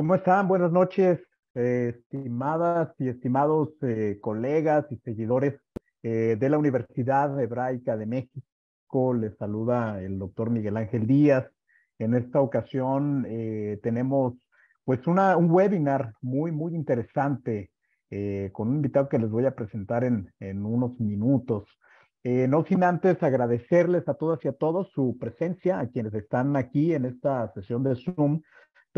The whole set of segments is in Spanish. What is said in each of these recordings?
¿Cómo están? Buenas noches, eh, estimadas y estimados eh, colegas y seguidores eh, de la Universidad Hebraica de México. Les saluda el doctor Miguel Ángel Díaz. En esta ocasión tenemos pues una, un webinar muy, muy interesante con un invitado que les voy a presentar en, en unos minutos. no sin antes agradecerles a todas y a todos su presencia, a quienes están aquí en esta sesión de Zoom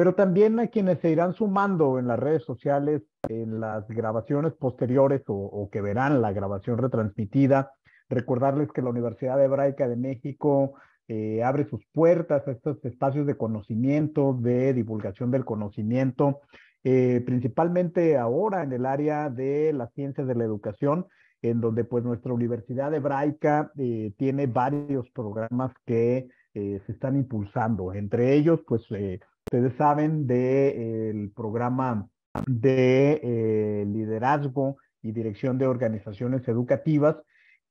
pero también a quienes se irán sumando en las redes sociales, en las grabaciones posteriores o, que verán la grabación retransmitida. Recordarles que la Universidad Hebraica de México eh, abre sus puertas a estos espacios de conocimiento, de divulgación del conocimiento, eh, principalmente ahora en el área de las ciencias de la educación, en donde pues nuestra Universidad Hebraica eh, tiene varios programas que se están impulsando, entre ellos pues ustedes saben, del eh, programa de eh, liderazgo y dirección de organizaciones educativas,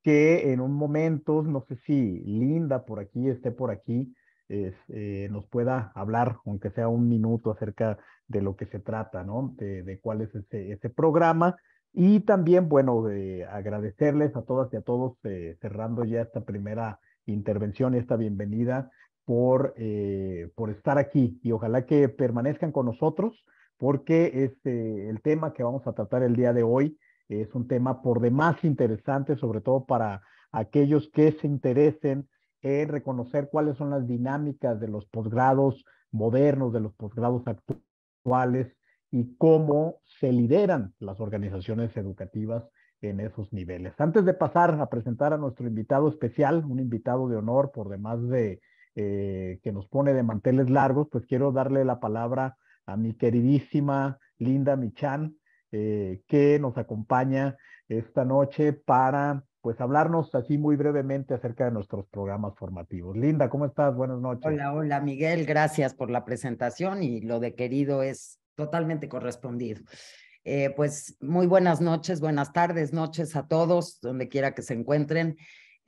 que en un momento, no sé si Linda por aquí, esté por aquí, eh, nos pueda hablar, aunque sea un minuto, acerca de lo que se trata, ¿no? De, cuál es ese, programa. Y también, bueno, agradecerles a todas y a todos, cerrando ya esta primera intervención y esta bienvenida por, eh, por estar aquí y ojalá que permanezcan con nosotros porque este, el tema que vamos a tratar el día de hoy es un tema por demás interesante, sobre todo para aquellos que se interesen en reconocer cuáles son las dinámicas de los posgrados modernos, de los posgrados actuales y cómo se lideran las organizaciones educativas en esos niveles. Antes de pasar a presentar a nuestro invitado especial, un invitado de honor por demás de, eh, que nos pone de manteles largos, pues quiero darle la palabra a mi queridísima Linda Michan, eh, que nos acompaña esta noche para pues hablarnos así muy brevemente acerca de nuestros programas formativos. Linda, ¿cómo estás? Buenas noches. Hola, hola Miguel, gracias por la presentación y lo de querido es totalmente correspondido. Eh, pues muy buenas noches, buenas tardes, noches a todos, donde quiera que se encuentren.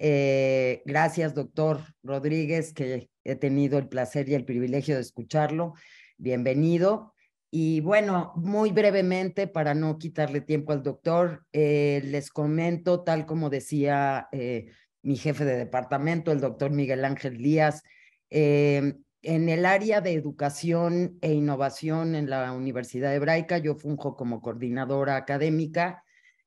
Eh, gracias, doctor Rodríguez, que he tenido el placer y el privilegio de escucharlo. Bienvenido. Y bueno, muy brevemente, para no quitarle tiempo al doctor, eh, les comento, tal como decía eh, mi jefe de departamento, el doctor Miguel Ángel Díaz, en el área de educación e innovación en la Universidad Hebraica, yo funjo como coordinadora académica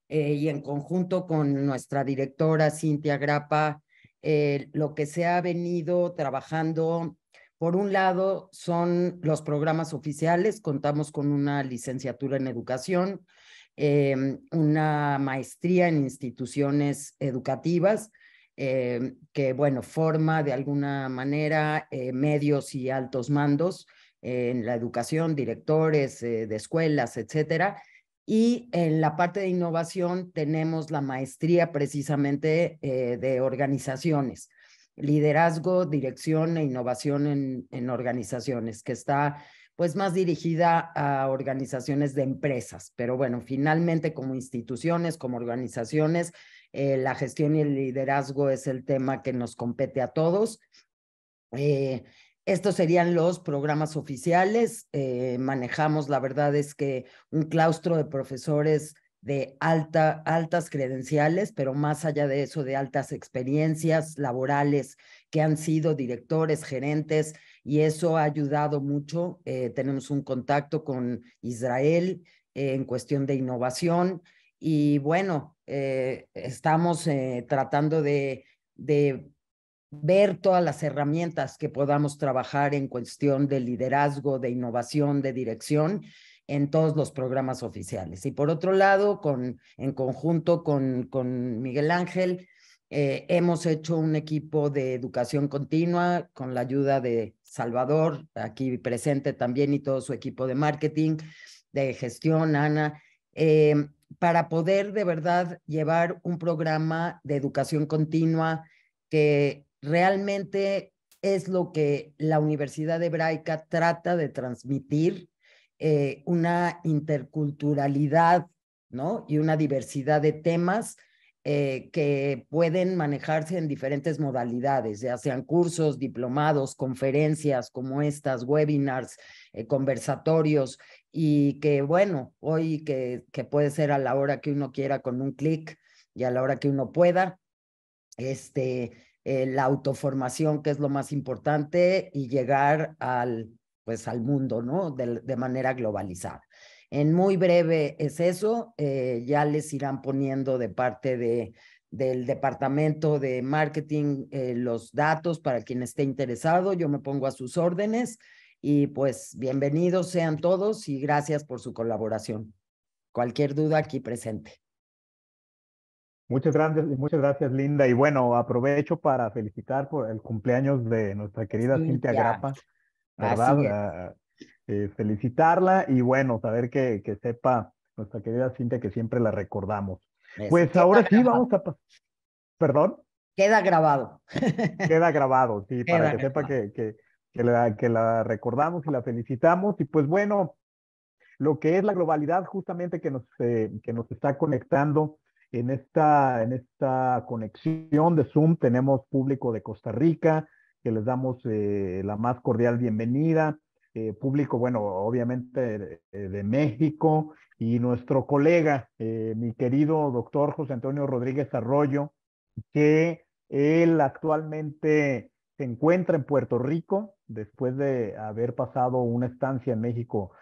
eh, y en conjunto con nuestra directora Cintia Grapa, eh, lo que se ha venido trabajando, por un lado, son los programas oficiales, contamos con una licenciatura en educación, eh, una maestría en instituciones educativas, que, bueno, forma de alguna manera medios y altos mandos en la educación, directores de escuelas, etcétera y en la parte de innovación tenemos la maestría precisamente eh, de organizaciones, liderazgo, dirección e innovación en, organizaciones, que está pues más dirigida a organizaciones de empresas, pero bueno, finalmente como instituciones, como organizaciones, eh, la gestión y el liderazgo es el tema que nos compete a todos. Eh, estos serían los programas oficiales. Eh, manejamos, la verdad es que un claustro de profesores de alta, altas credenciales, pero más allá de eso, de altas experiencias laborales que han sido directores, gerentes, y eso ha ayudado mucho. Eh, tenemos un contacto con Israel eh, en cuestión de innovación y bueno, estamos tratando de, de ver todas las herramientas que podamos trabajar en cuestión de liderazgo, de innovación, de dirección en todos los programas oficiales. Y por otro lado, con, en conjunto con, con Miguel Ángel, eh, hemos hecho un equipo de educación continua con la ayuda de Salvador, aquí presente también, y todo su equipo de marketing, de gestión, Ana, eh, para poder de verdad llevar un programa de educación continua que realmente es lo que la Universidad Hebraica trata de transmitir, eh, una interculturalidad, ¿no? Y una diversidad de temas eh, que pueden manejarse en diferentes modalidades, ya sean cursos, diplomados, conferencias como estas, webinars, eh, conversatorios, y que bueno, hoy que, que puede ser a la hora que uno quiera con un clic y a la hora que uno pueda, este, eh, la autoformación, que es lo más importante, y llegar al, pues, al mundo, ¿no? De, manera globalizada. En muy breve es eso, eh, ya les irán poniendo de parte de, del departamento de marketing eh, los datos para quien esté interesado, yo me pongo a sus órdenes y pues bienvenidos sean todos y gracias por su colaboración. Cualquier duda aquí presente. Muchas gracias, muchas gracias, Linda. Y bueno, aprovecho para felicitar por el cumpleaños de nuestra querida Cintia ¿Verdad? Ah, eh, felicitarla y bueno, saber que, que, sepa nuestra querida Cintia que siempre la recordamos. pues ahora sí vamos a... Perdón. Queda grabado. Queda grabado, sí, para que sepa que, que, la, que la recordamos y la felicitamos. Y pues bueno, lo que es la globalidad justamente que nos, eh, que nos está conectando en esta, en esta conexión de Zoom tenemos público de Costa Rica, que les damos eh, la más cordial bienvenida. Eh, público, bueno, obviamente eh, de, México y nuestro colega, mi querido doctor José Antonio Rodríguez Arroyo, que él actualmente se encuentra en Puerto Rico después de haber pasado una estancia en México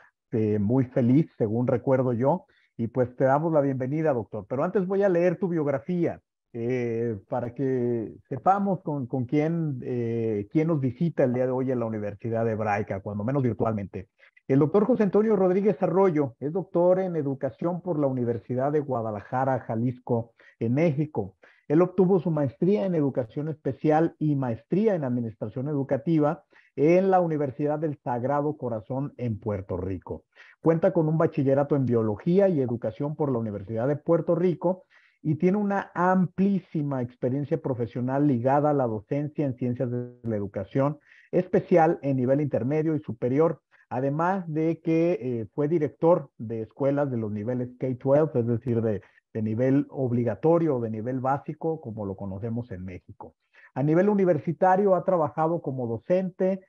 muy feliz, según recuerdo yo. Y pues te damos la bienvenida, doctor. Pero antes voy a leer tu biografía eh, para que sepamos con, quién, eh, quién nos visita el día de hoy en la Universidad Hebraica, cuando menos virtualmente. El doctor José Antonio Rodríguez Arroyo es doctor en educación por la Universidad de Guadalajara, Jalisco, en México. Él obtuvo su maestría en educación especial y maestría en administración educativa en la Universidad del Sagrado Corazón en Puerto Rico. Cuenta con un bachillerato en biología y educación por la Universidad de Puerto Rico y tiene una amplísima experiencia profesional ligada a la docencia en ciencias de la educación, especial en nivel intermedio y superior, además de que eh, fue director de escuelas de los niveles K-12, es decir, de, nivel obligatorio, o de nivel básico, como lo conocemos en México. A nivel universitario ha trabajado como docente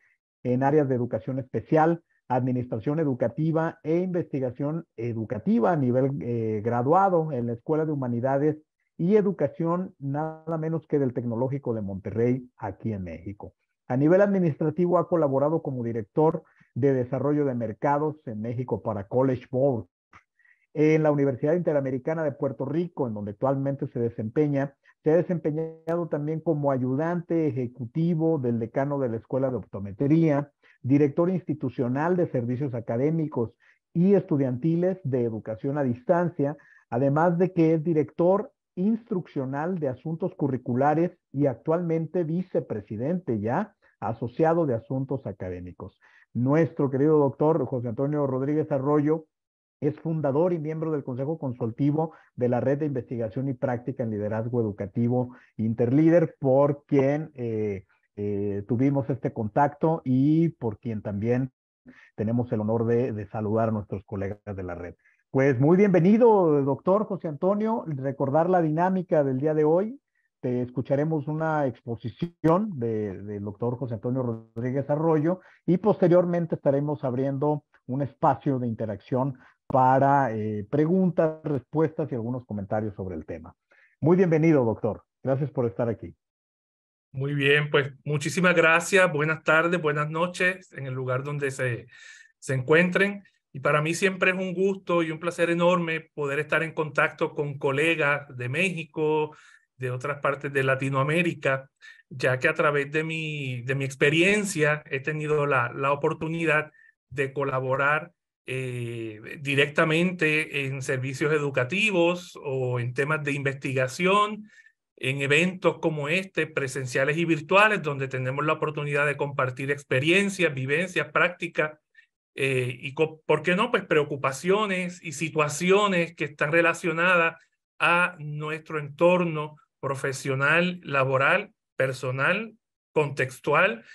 en áreas de educación especial, administración educativa e investigación educativa a nivel eh, graduado en la Escuela de Humanidades y Educación nada menos que del Tecnológico de Monterrey aquí en México. A nivel administrativo ha colaborado como director de desarrollo de mercados en México para College Board en la Universidad Interamericana de Puerto Rico, en donde actualmente se desempeña se ha desempeñado también como ayudante ejecutivo del decano de la Escuela de Optometría, director institucional de servicios académicos y estudiantiles de educación a distancia, además de que es director instruccional de asuntos curriculares y actualmente vicepresidente ya asociado de asuntos académicos. Nuestro querido doctor José Antonio Rodríguez Arroyo es fundador y miembro del Consejo Consultivo de la Red de Investigación y Práctica en Liderazgo Educativo Interlíder, por quien eh, eh, tuvimos este contacto y por quien también tenemos el honor de, saludar a nuestros colegas de la red. Pues muy bienvenido, doctor José Antonio. Recordar la dinámica del día de hoy. Te escucharemos una exposición del doctor José Antonio Rodríguez Arroyo y posteriormente estaremos abriendo un espacio de interacción para eh, preguntas, respuestas y algunos comentarios sobre el tema. Muy bienvenido, doctor. Gracias por estar aquí. Muy bien, pues muchísimas gracias. Buenas tardes, buenas noches en el lugar donde se, se encuentren. Y para mí siempre es un gusto y un placer enorme poder estar en contacto con colegas de México, de otras partes de Latinoamérica, ya que a través de mi, de mi experiencia he tenido la, la oportunidad de colaborar eh, directamente en servicios educativos o en temas de investigación, en eventos como este, presenciales y virtuales, donde tenemos la oportunidad de compartir experiencias, vivencias, prácticas eh, y, ¿por qué no?, pues preocupaciones y situaciones que están relacionadas a nuestro entorno profesional, laboral, personal, contextual,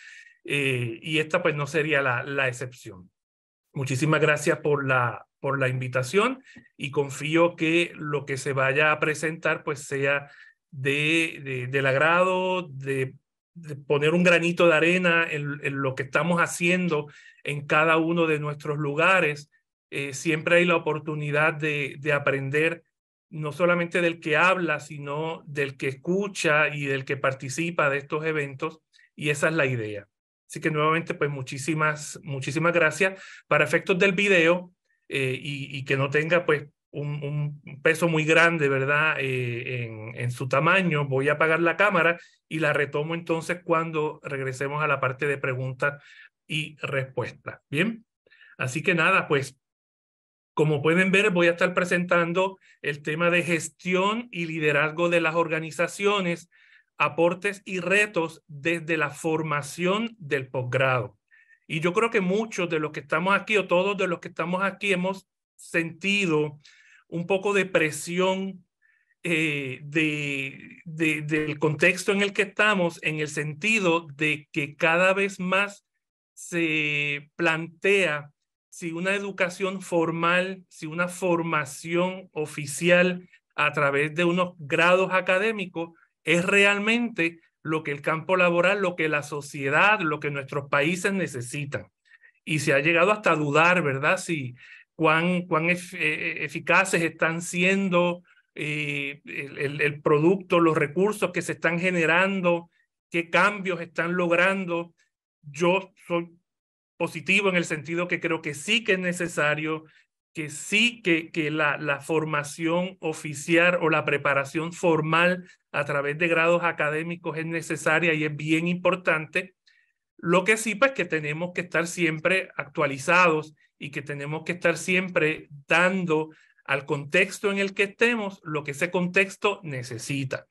eh, y esta pues no sería la, la excepción. Muchísimas gracias por la, por la invitación y confío que lo que se vaya a presentar pues sea de, del agrado, de, poner un granito de arena en, lo que estamos haciendo en cada uno de nuestros lugares. Eh, siempre hay la oportunidad de, de aprender no solamente del que habla, sino del que escucha y del que participa de estos eventos y esa es la idea. Así que nuevamente, pues muchísimas, muchísimas gracias. Para efectos del video eh, y, que no tenga pues un, peso muy grande, ¿verdad? Eh, en, en, su tamaño, voy a apagar la cámara y la retomo entonces cuando regresemos a la parte de preguntas y respuestas. Bien, así que nada, pues como pueden ver, voy a estar presentando el tema de gestión y liderazgo de las organizaciones aportes y retos desde la formación del posgrado. Y yo creo que muchos de los que estamos aquí o todos de los que estamos aquí hemos sentido un poco de presión eh, de, del contexto en el que estamos, en el sentido de que cada vez más se plantea si una educación formal, si una formación oficial a través de unos grados académicos es realmente lo que el campo laboral, lo que la sociedad, lo que nuestros países necesitan. Y se ha llegado hasta a dudar, ¿verdad? Si cuán, cuán eh, eh, eficaces están siendo eh, el, el, producto, los recursos que se están generando, qué cambios están logrando. Yo soy positivo en el sentido que creo que sí que es necesario que sí, que, que la, formación oficial o la preparación formal a través de grados académicos es necesaria y es bien importante. Lo que sí, pues que tenemos que estar siempre actualizados y que tenemos que estar siempre dando al contexto en el que estemos lo que ese contexto necesita.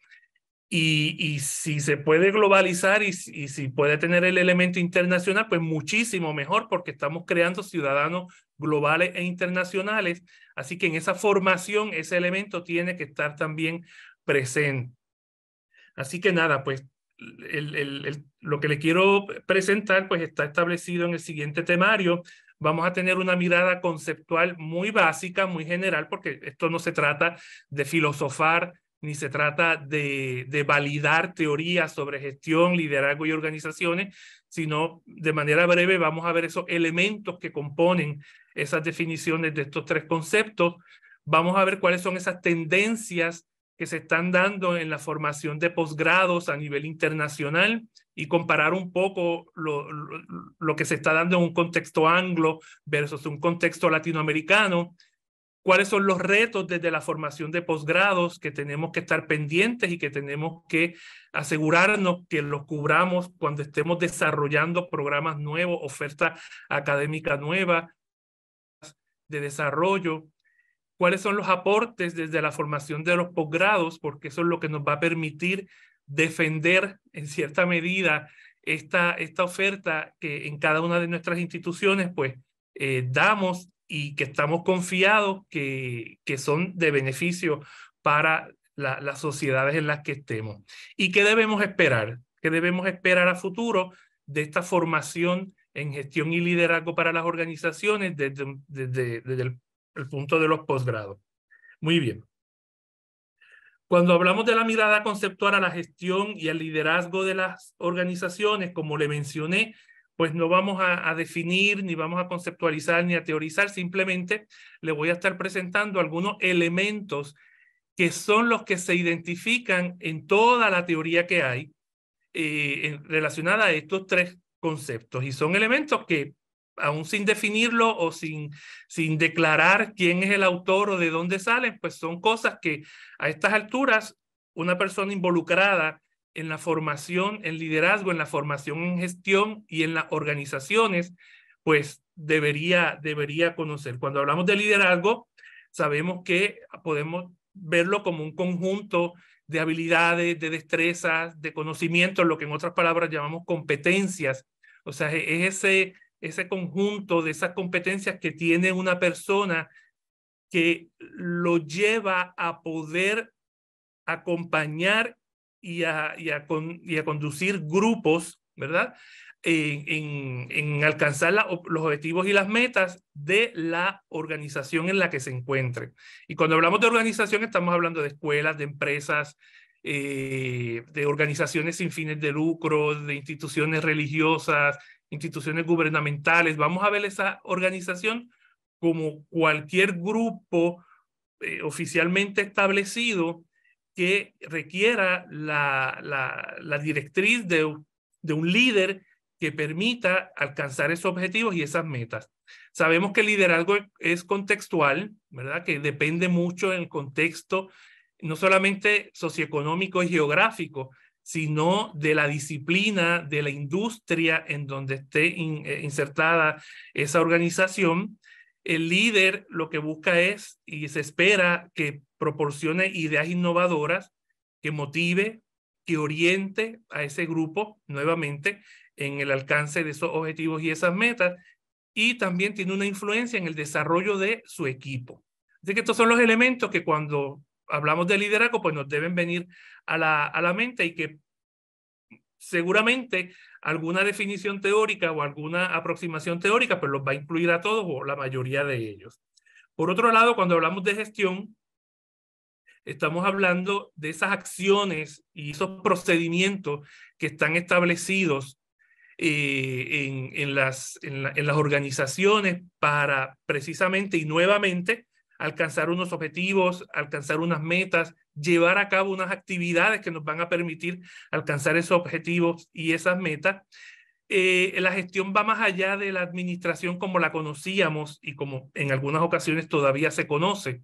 Y, si se puede globalizar y, y, si puede tener el elemento internacional, pues muchísimo mejor porque estamos creando ciudadanos globales e internacionales. Así que en esa formación ese elemento tiene que estar también presente. Así que nada, pues lo que le quiero presentar pues está establecido en el siguiente temario. Vamos a tener una mirada conceptual muy básica, muy general, porque esto no se trata de filosofar ni se trata de, validar teorías sobre gestión, liderazgo y organizaciones, sino de manera breve vamos a ver esos elementos que componen esas definiciones de estos tres conceptos. Vamos a ver cuáles son esas tendencias que se están dando en la formación de posgrados a nivel internacional y comparar un poco lo, lo, que se está dando en un contexto anglo versus un contexto latinoamericano cuáles son los retos desde la formación de posgrados que tenemos que estar pendientes y que tenemos que asegurarnos que los cubramos cuando estemos desarrollando programas nuevos, oferta académica nueva de desarrollo, cuáles son los aportes desde la formación de los posgrados, porque eso es lo que nos va a permitir defender en cierta medida esta, esta oferta que en cada una de nuestras instituciones pues eh, damos y que estamos confiados que, que son de beneficio para las sociedades en las que estemos. ¿Y qué debemos esperar? ¿Qué debemos esperar a futuro de esta formación en gestión y liderazgo para las organizaciones desde, el, el punto de los posgrados? Muy bien. Cuando hablamos de la mirada conceptual a la gestión y al liderazgo de las organizaciones, como le mencioné, pues no vamos a, definir, ni vamos a conceptualizar, ni a teorizar, simplemente le voy a estar presentando algunos elementos que son los que se identifican en toda la teoría que hay eh, relacionada a estos tres conceptos. Y son elementos que, aún sin definirlo o sin, sin declarar quién es el autor o de dónde salen, pues son cosas que a estas alturas una persona involucrada en la formación, en liderazgo, en la formación en gestión y en las organizaciones, pues debería, debería conocer. Cuando hablamos de liderazgo, sabemos que podemos verlo como un conjunto de habilidades, de destrezas, de conocimientos, lo que en otras palabras llamamos competencias. O sea, es ese, ese conjunto de esas competencias que tiene una persona que lo lleva a poder acompañar y a, y a, conducir grupos, ¿verdad? En, alcanzar los objetivos y las metas de la organización en la que se encuentre. Y cuando hablamos de organización, estamos hablando de escuelas, de empresas, eh, de organizaciones sin fines de lucro, de instituciones religiosas, instituciones gubernamentales. Vamos a ver esa organización como cualquier grupo eh, oficialmente establecido que requiera la, directriz de, un líder que permita alcanzar esos objetivos y esas metas. Sabemos que el liderazgo e, es contextual, ¿verdad? Que depende mucho del contexto, no solamente socioeconómico y geográfico, sino de la disciplina, de la industria en donde esté eh, insertada esa organización. El líder lo que busca es y se espera que proporcione ideas innovadoras, que motive, que oriente a ese grupo nuevamente en el alcance de esos objetivos y esas metas, y también tiene una influencia en el desarrollo de su equipo. Así que estos son los elementos que cuando hablamos de liderazgo, pues nos deben venir a la, a la mente y que seguramente alguna definición teórica o alguna aproximación teórica, pues los va a incluir a todos o la mayoría de ellos. Por otro lado, cuando hablamos de gestión, estamos hablando de esas acciones y esos procedimientos que están establecidos eh, en, en, las, en, las organizaciones para precisamente y nuevamente alcanzar unos objetivos, alcanzar unas metas, llevar a cabo unas actividades que nos van a permitir alcanzar esos objetivos y esas metas. Eh, la gestión va más allá de la administración como la conocíamos y como en algunas ocasiones todavía se conoce.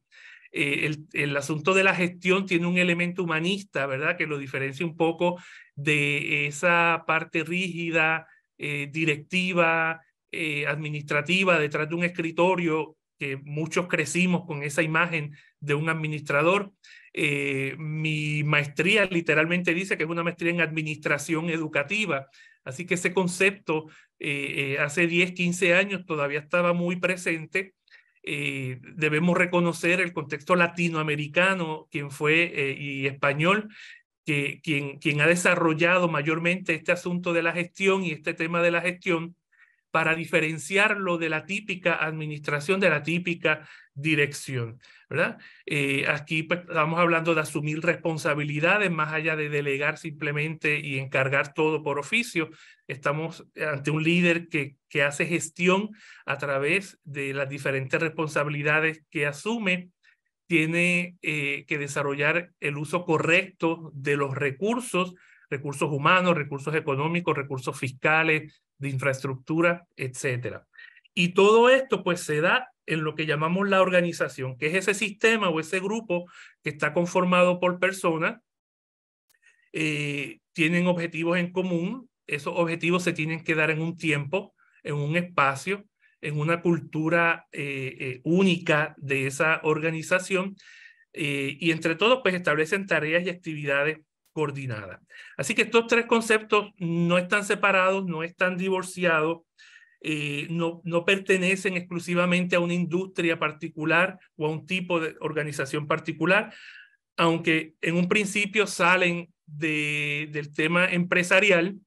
Eh, el, asunto de la gestión tiene un elemento humanista, ¿verdad? Que lo diferencia un poco de esa parte rígida, eh, directiva, eh, administrativa detrás de un escritorio, que muchos crecimos con esa imagen de un administrador. mi maestría literalmente dice que es una maestría en administración educativa, así que ese concepto hace 10, 15 años todavía estaba muy presente eh, debemos reconocer el contexto latinoamericano, quien fue eh, y español, que, quien ha desarrollado mayormente este asunto de la gestión y este tema de la gestión para diferenciarlo de la típica administración, de la típica dirección, ¿verdad? Eh, aquí pues, estamos hablando de asumir responsabilidades más allá de delegar simplemente y encargar todo por oficio. Estamos ante un líder que, que hace gestión a través de las diferentes responsabilidades que asume tiene eh, que desarrollar el uso correcto de los recursos, recursos humanos, recursos económicos, recursos fiscales, de infraestructura, etcétera. Y todo esto pues se da en lo que llamamos la organización, que es ese sistema o ese grupo que está conformado por personas, eh, tienen objetivos en común, esos objetivos se tienen que dar en un tiempo, en un espacio, en una cultura eh, eh, única de esa organización, y entre todos pues establecen tareas y actividades coordinada. Así que estos tres conceptos no están separados, no están divorciados, eh, no, pertenecen exclusivamente a una industria particular o a un tipo de organización particular, aunque en un principio salen del tema empresarial,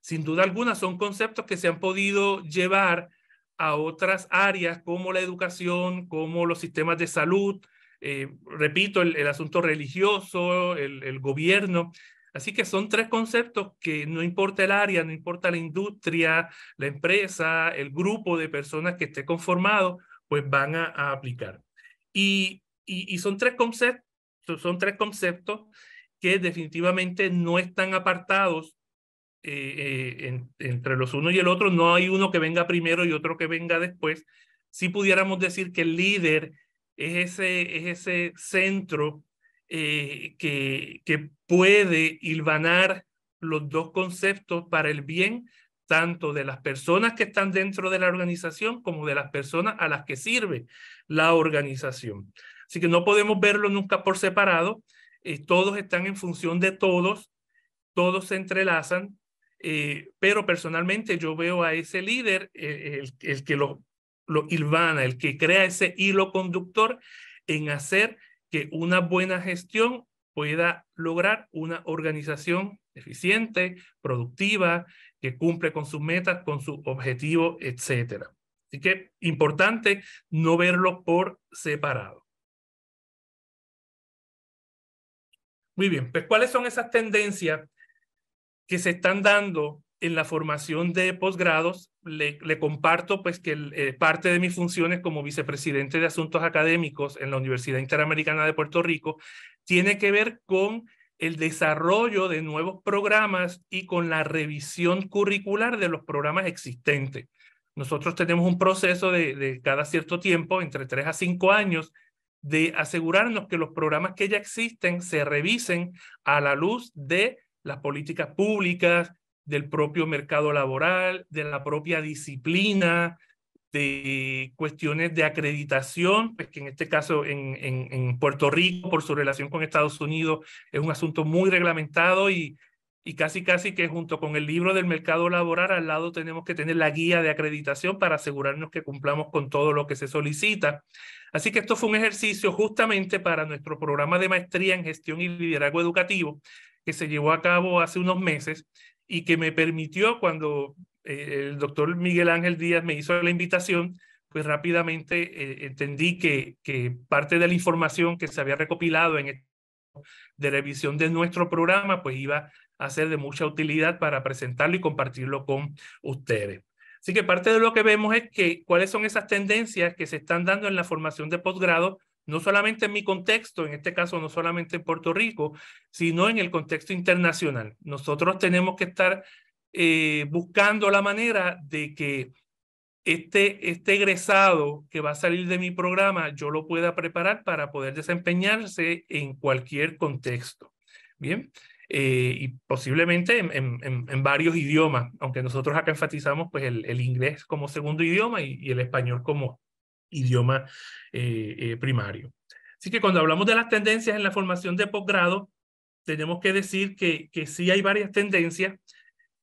sin duda alguna son conceptos que se han podido llevar a otras áreas como la educación, como los sistemas de salud, eh, repito, el, asunto religioso, el, gobierno. Así que son tres conceptos que no importa el área, no importa la industria, la empresa, el grupo de personas que esté conformado, pues van a, aplicar. Y, son tres conceptos, son tres conceptos que definitivamente no están apartados eh, eh, entre los unos y el otro. No hay uno que venga primero y otro que venga después. Si pudiéramos decir que el líder es ese, es ese centro eh, que, que puede hilvanar los dos conceptos para el bien tanto de las personas que están dentro de la organización como de las personas a las que sirve la organización. Así que no podemos verlo nunca por separado. Eh, todos están en función de todos, todos se entrelazan, eh, pero personalmente yo veo a ese líder, el, el, que lo lo hilvana, el que crea ese hilo conductor en hacer que una buena gestión pueda lograr una organización eficiente, productiva, que cumple con sus metas, con sus objetivos, etcétera. Así que importante no verlo por separado. Muy bien, pues ¿cuáles son esas tendencias que se están dando en la formación de posgrados, le, comparto pues que eh, parte de mis funciones como vicepresidente de asuntos académicos en la Universidad Interamericana de Puerto Rico tiene que ver con el desarrollo de nuevos programas y con la revisión curricular de los programas existentes. Nosotros tenemos un proceso de, de cada cierto tiempo, entre tres a cinco años, de asegurarnos que los programas que ya existen se revisen a la luz de las políticas públicas, del propio mercado laboral, de la propia disciplina, de cuestiones de acreditación, pues que en este caso en, en, Puerto Rico, por su relación con Estados Unidos, es un asunto muy reglamentado y, y casi casi que junto con el libro del mercado laboral al lado tenemos que tener la guía de acreditación para asegurarnos que cumplamos con todo lo que se solicita. Así que esto fue un ejercicio justamente para nuestro programa de maestría en gestión y liderazgo educativo que se llevó a cabo hace unos meses y que me permitió cuando eh, el doctor Miguel Ángel Díaz me hizo la invitación, pues rápidamente eh, entendí que, que parte de la información que se había recopilado en este, de revisión de nuestro programa, pues iba a ser de mucha utilidad para presentarlo y compartirlo con ustedes. Así que parte de lo que vemos es que cuáles son esas tendencias que se están dando en la formación de posgrado no solamente en mi contexto, en este caso no solamente en Puerto Rico, sino en el contexto internacional. Nosotros tenemos que estar eh, buscando la manera de que este, este egresado que va a salir de mi programa, yo lo pueda preparar para poder desempeñarse en cualquier contexto. Bien, eh, y posiblemente en, varios idiomas, aunque nosotros acá enfatizamos pues el, inglés como segundo idioma y el español como, idioma eh, eh, primario. Así que cuando hablamos de las tendencias en la formación de posgrado, tenemos que decir que, que sí hay varias tendencias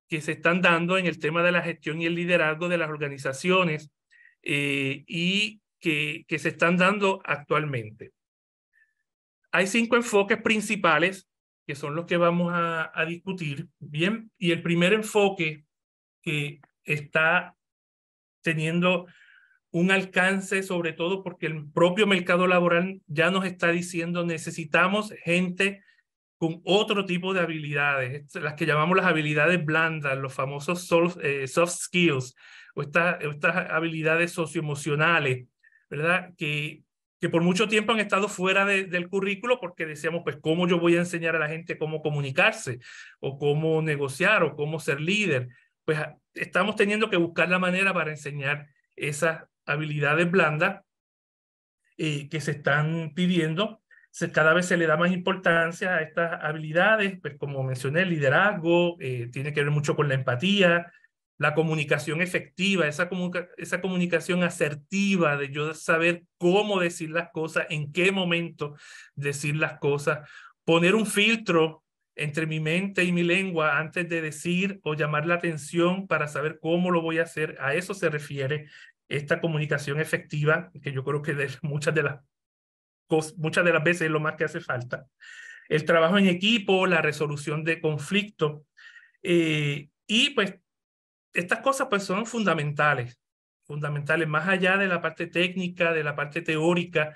que se están dando en el tema de la gestión y el liderazgo de las organizaciones eh, y que, que se están dando actualmente. Hay cinco enfoques principales que son los que vamos a, a, discutir. Bien, y el primer enfoque que está teniendo un alcance, sobre todo porque el propio mercado laboral ya nos está diciendo necesitamos gente con otro tipo de habilidades, las que llamamos las habilidades blandas, los famosos soft, eh, soft skills o estas, estas habilidades socioemocionales, ¿verdad? Que, que por mucho tiempo han estado fuera del currículo porque decíamos, pues, ¿cómo yo voy a enseñar a la gente cómo comunicarse o cómo negociar o cómo ser líder? Pues estamos teniendo que buscar la manera para enseñar esas habilidades blandas eh, que se están pidiendo. cada vez se le da más importancia a estas habilidades, pues como mencioné, el liderazgo, eh, tiene que ver mucho con la empatía, la comunicación efectiva, esa, esa comunicación asertiva de yo saber cómo decir las cosas, en qué momento decir las cosas, poner un filtro entre mi mente y mi lengua antes de decir o llamar la atención para saber cómo lo voy a hacer, a eso se refiere esta comunicación efectiva, que yo creo que de muchas, de las muchas de las veces es lo más que hace falta, el trabajo en equipo, la resolución de conflictos, eh, y pues estas cosas pues son fundamentales, fundamentales, más allá de la parte técnica, de la parte teórica,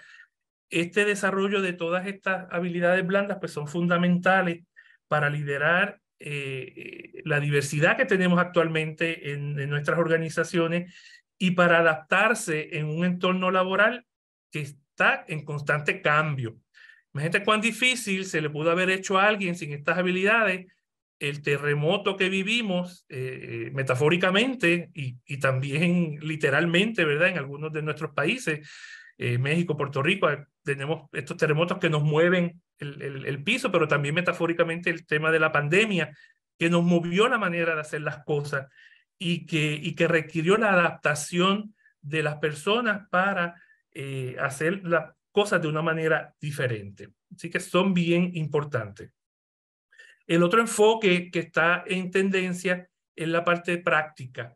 este desarrollo de todas estas habilidades blandas pues son fundamentales para liderar eh, eh, la diversidad que tenemos actualmente en nuestras organizaciones y para adaptarse en un entorno laboral que está en constante cambio. Imagínate cuán difícil se le pudo haber hecho a alguien sin estas habilidades el terremoto que vivimos eh, metafóricamente y, y, también literalmente, ¿verdad? En algunos de nuestros países, eh, México, Puerto Rico, eh, tenemos estos terremotos que nos mueven el piso, pero también metafóricamente el tema de la pandemia, que nos movió la manera de hacer las cosas y que, y que requirió la adaptación de las personas para eh, hacer las cosas de una manera diferente. Así que son bien importantes. El otro enfoque que está en tendencia es la parte práctica.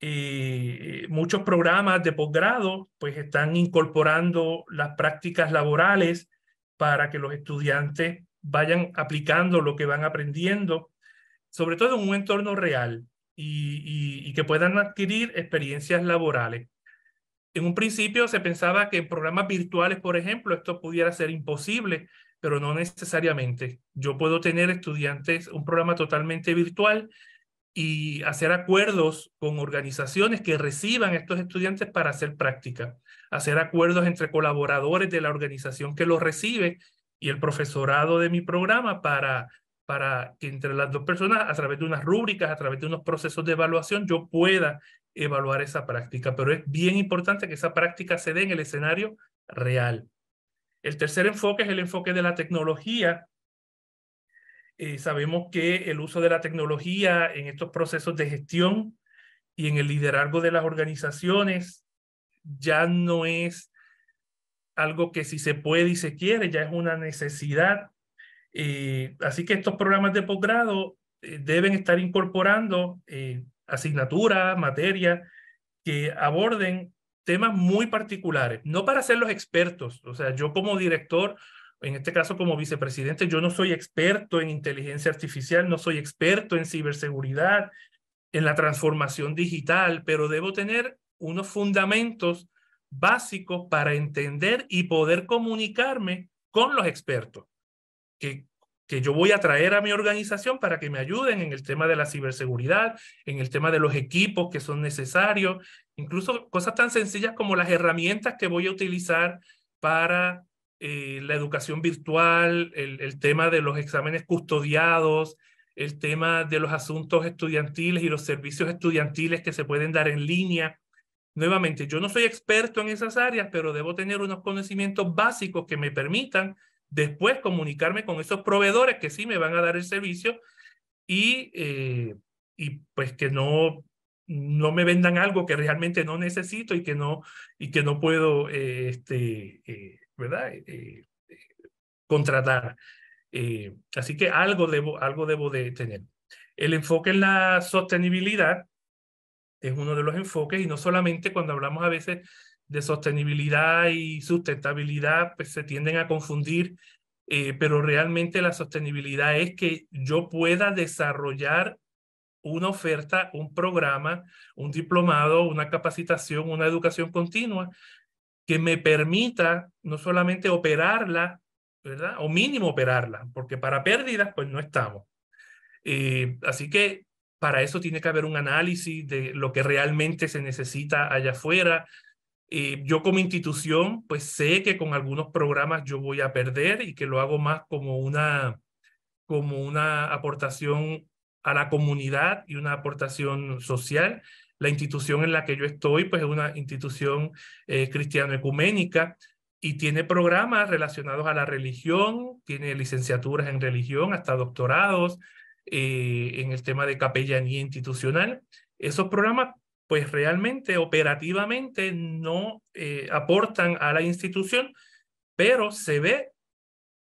Eh, muchos programas de posgrado pues están incorporando las prácticas laborales para que los estudiantes vayan aplicando lo que van aprendiendo, sobre todo en un entorno real y, que puedan adquirir experiencias laborales. En un principio se pensaba que en programas virtuales, por ejemplo, esto pudiera ser imposible, pero no necesariamente. Yo puedo tener estudiantes, un programa totalmente virtual y hacer acuerdos con organizaciones que reciban a estos estudiantes para hacer práctica, hacer acuerdos entre colaboradores de la organización que los recibe y el profesorado de mi programa para para que entre las dos personas, a través de unas rúbricas, a través de unos procesos de evaluación, yo pueda evaluar esa práctica. Pero es bien importante que esa práctica se dé en el escenario real. El tercer enfoque es el enfoque de la tecnología. Eh, sabemos que el uso de la tecnología en estos procesos de gestión y en el liderazgo de las organizaciones ya no es algo que si se puede y se quiere, ya es una necesidad eh, así que estos programas de posgrado eh, deben estar incorporando eh, asignaturas, materias que aborden temas muy particulares, no para ser los expertos. O sea, yo como director, en este caso como vicepresidente, yo no soy experto en inteligencia artificial, no soy experto en ciberseguridad, en la transformación digital, pero debo tener unos fundamentos básicos para entender y poder comunicarme con los expertos que, yo voy a traer a mi organización para que me ayuden en el tema de la ciberseguridad, en el tema de los equipos que son necesarios, incluso cosas tan sencillas como las herramientas que voy a utilizar para eh, la educación virtual, el, el, tema de los exámenes custodiados, el tema de los asuntos estudiantiles y los servicios estudiantiles que se pueden dar en línea. Nuevamente, yo no soy experto en esas áreas, pero debo tener unos conocimientos básicos que me permitan después comunicarme con esos proveedores que sí me van a dar el servicio y, eh, y pues que no, no me vendan algo que realmente no necesito y que no, y que no puedo, eh, este, eh, ¿verdad? contratar. así que algo debo, algo debo de tener. El enfoque en la sostenibilidad es uno de los enfoques y no solamente cuando hablamos a veces de sostenibilidad y sustentabilidad pues, se tienden a confundir, eh, pero realmente la sostenibilidad es que yo pueda desarrollar una oferta, un programa, un diplomado, una capacitación, una educación continua que me permita no solamente operarla, ¿verdad? O mínimo operarla, porque para pérdidas pues no estamos. Eh, así que para eso tiene que haber un análisis de lo que realmente se necesita allá afuera, eh, yo como institución, pues sé que con algunos programas yo voy a perder y que lo hago más como una, como una aportación a la comunidad y una aportación social. La institución en la que yo estoy, pues es una institución eh, cristiano-ecuménica y tiene programas relacionados a la religión, tiene licenciaturas en religión, hasta doctorados eh, en el tema de capellanía institucional. Esos programas pues realmente operativamente no eh, aportan a la institución, pero se ve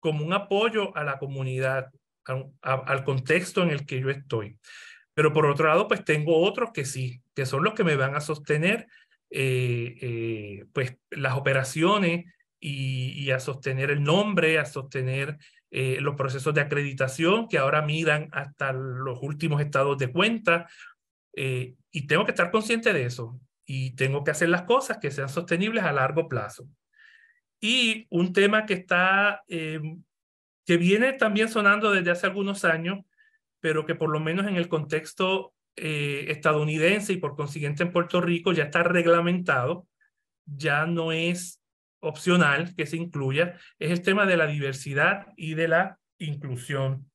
como un apoyo a la comunidad, al contexto en el que yo estoy. Pero por otro lado, pues tengo otros que sí, que son los que me van a sostener eh, eh, pues las operaciones y, a sostener el nombre, a sostener los procesos de acreditación que ahora miran hasta los últimos estados de cuenta eh, y tengo que estar consciente de eso y tengo que hacer las cosas que sean sostenibles a largo plazo. Y un tema que está, eh, que viene también sonando desde hace algunos años, pero que por lo menos en el contexto eh, estadounidense y por consiguiente en Puerto Rico ya está reglamentado, ya no es opcional que se incluya, es el tema de la diversidad y de la inclusión.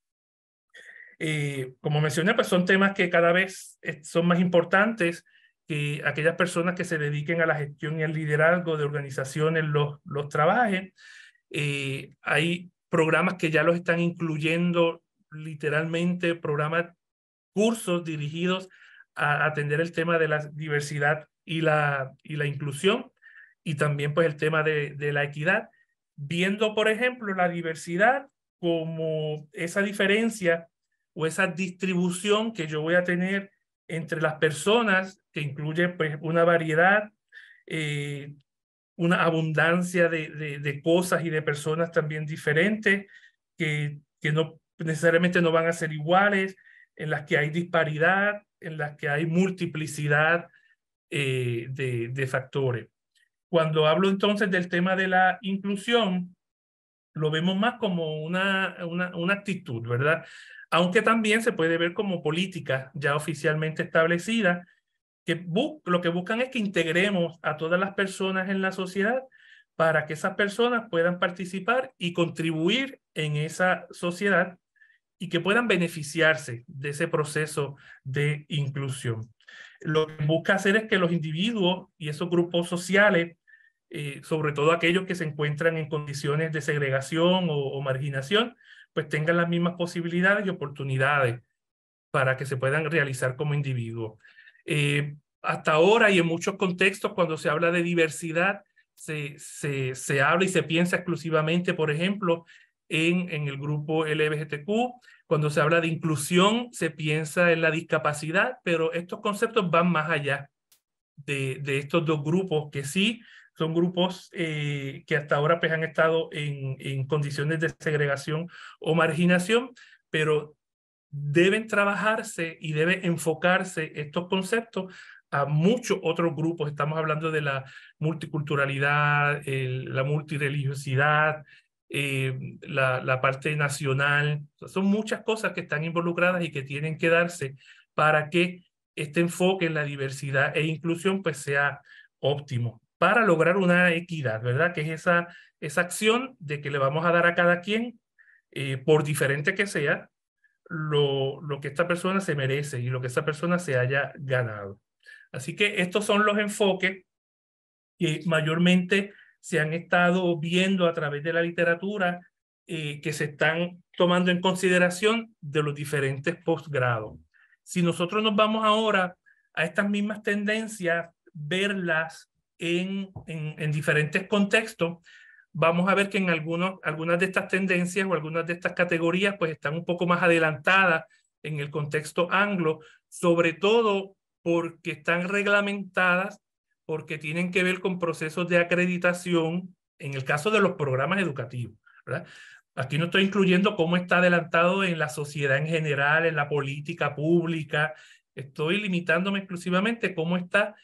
Eh, como mencioné, pues son temas que cada vez eh, son más importantes que aquellas personas que se dediquen a la gestión y al liderazgo de organizaciones los, los trabajen. Eh, hay programas que ya los están incluyendo literalmente, programas, cursos dirigidos a atender el tema de la diversidad y la, y la inclusión y también pues el tema de, de la equidad, viendo por ejemplo la diversidad como esa diferencia o esa distribución que yo voy a tener entre las personas, que incluye pues, una variedad, eh, una abundancia de, de, cosas y de personas también diferentes, que, que no necesariamente no van a ser iguales, en las que hay disparidad, en las que hay multiplicidad eh, de factores. Cuando hablo entonces del tema de la inclusión, lo vemos más como una, una, actitud, ¿verdad? Aunque también se puede ver como política ya oficialmente establecida, que lo que buscan es que integremos a todas las personas en la sociedad para que esas personas puedan participar y contribuir en esa sociedad y que puedan beneficiarse de ese proceso de inclusión. Lo que busca hacer es que los individuos y esos grupos sociales eh, sobre todo aquellos que se encuentran en condiciones de segregación o, marginación, pues tengan las mismas posibilidades y oportunidades para que se puedan realizar como individuos. Eh, hasta ahora y en muchos contextos, cuando se habla de diversidad, se, se, se habla y se piensa exclusivamente, por ejemplo, en, en el grupo LGBTQ, cuando se habla de inclusión, se piensa en la discapacidad, pero estos conceptos van más allá de, de, estos dos grupos que sí son grupos eh, que hasta ahora pues, han estado en, en condiciones de segregación o marginación, pero deben trabajarse y deben enfocarse estos conceptos a muchos otros grupos. Estamos hablando de la multiculturalidad, la multireligiosidad, eh, la, la, parte nacional. Son muchas cosas que están involucradas y que tienen que darse para que este enfoque en la diversidad e inclusión pues sea óptimo para lograr una equidad, ¿verdad? Que es esa, esa acción de que le vamos a dar a cada quien, eh, por diferente que sea, lo, lo que esta persona se merece y lo que esta persona se haya ganado. Así que estos son los enfoques que mayormente se han estado viendo a través de la literatura eh, que se están tomando en consideración de los diferentes posgrados. Si nosotros nos vamos ahora a estas mismas tendencias, verlas en, diferentes contextos, vamos a ver que en algunos, algunas de estas tendencias o algunas de estas categorías pues están un poco más adelantadas en el contexto anglo, sobre todo porque están reglamentadas, porque tienen que ver con procesos de acreditación en el caso de los programas educativos. ¿verdad? Aquí no estoy incluyendo cómo está adelantado en la sociedad en general, en la política pública. Estoy limitándome exclusivamente cómo está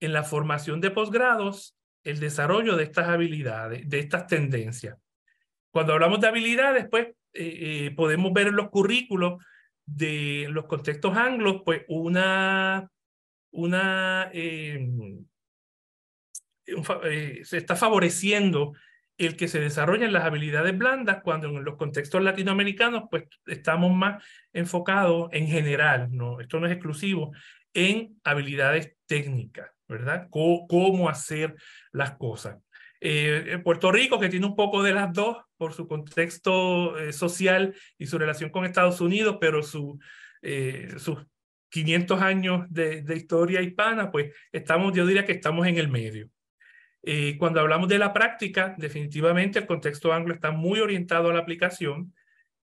en la formación de posgrados el desarrollo de estas habilidades, de estas tendencias. Cuando hablamos de habilidades, pues eh, eh, podemos ver en los currículos de los contextos anglos, pues una, una, eh, se está favoreciendo el que se desarrollen las habilidades blandas cuando en los contextos latinoamericanos pues estamos más enfocados en general, no, esto no es exclusivo, en habilidades técnicas. ¿verdad? cómo hacer las cosas. Eh, eh, Puerto Rico, que tiene un poco de las dos por su contexto eh, social y su relación con Estados Unidos, pero su, sus 500 años de, de, historia hispana, pues estamos, yo diría que estamos en el medio. cuando hablamos de la práctica, definitivamente el contexto anglo está muy orientado a la aplicación.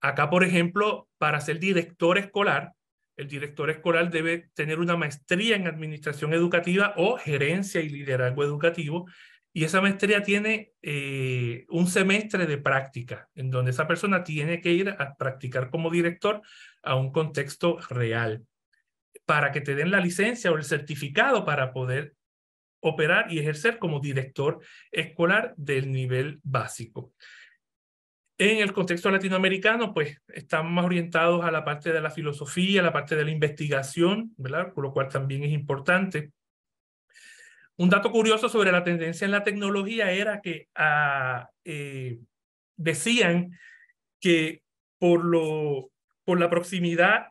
Acá, por ejemplo, para ser director escolar, el director escolar debe tener una maestría en administración educativa o gerencia y liderazgo educativo. Y esa maestría tiene eh, un semestre de práctica, en donde esa persona tiene que ir a practicar como director a un contexto real, para que te den la licencia o el certificado para poder operar y ejercer como director escolar del nivel básico. En el contexto latinoamericano, pues están más orientados a la parte de la filosofía, a la parte de la investigación, ¿verdad? Por lo cual también es importante. Un dato curioso sobre la tendencia en la tecnología era que ah, eh, decían que por, lo, por la proximidad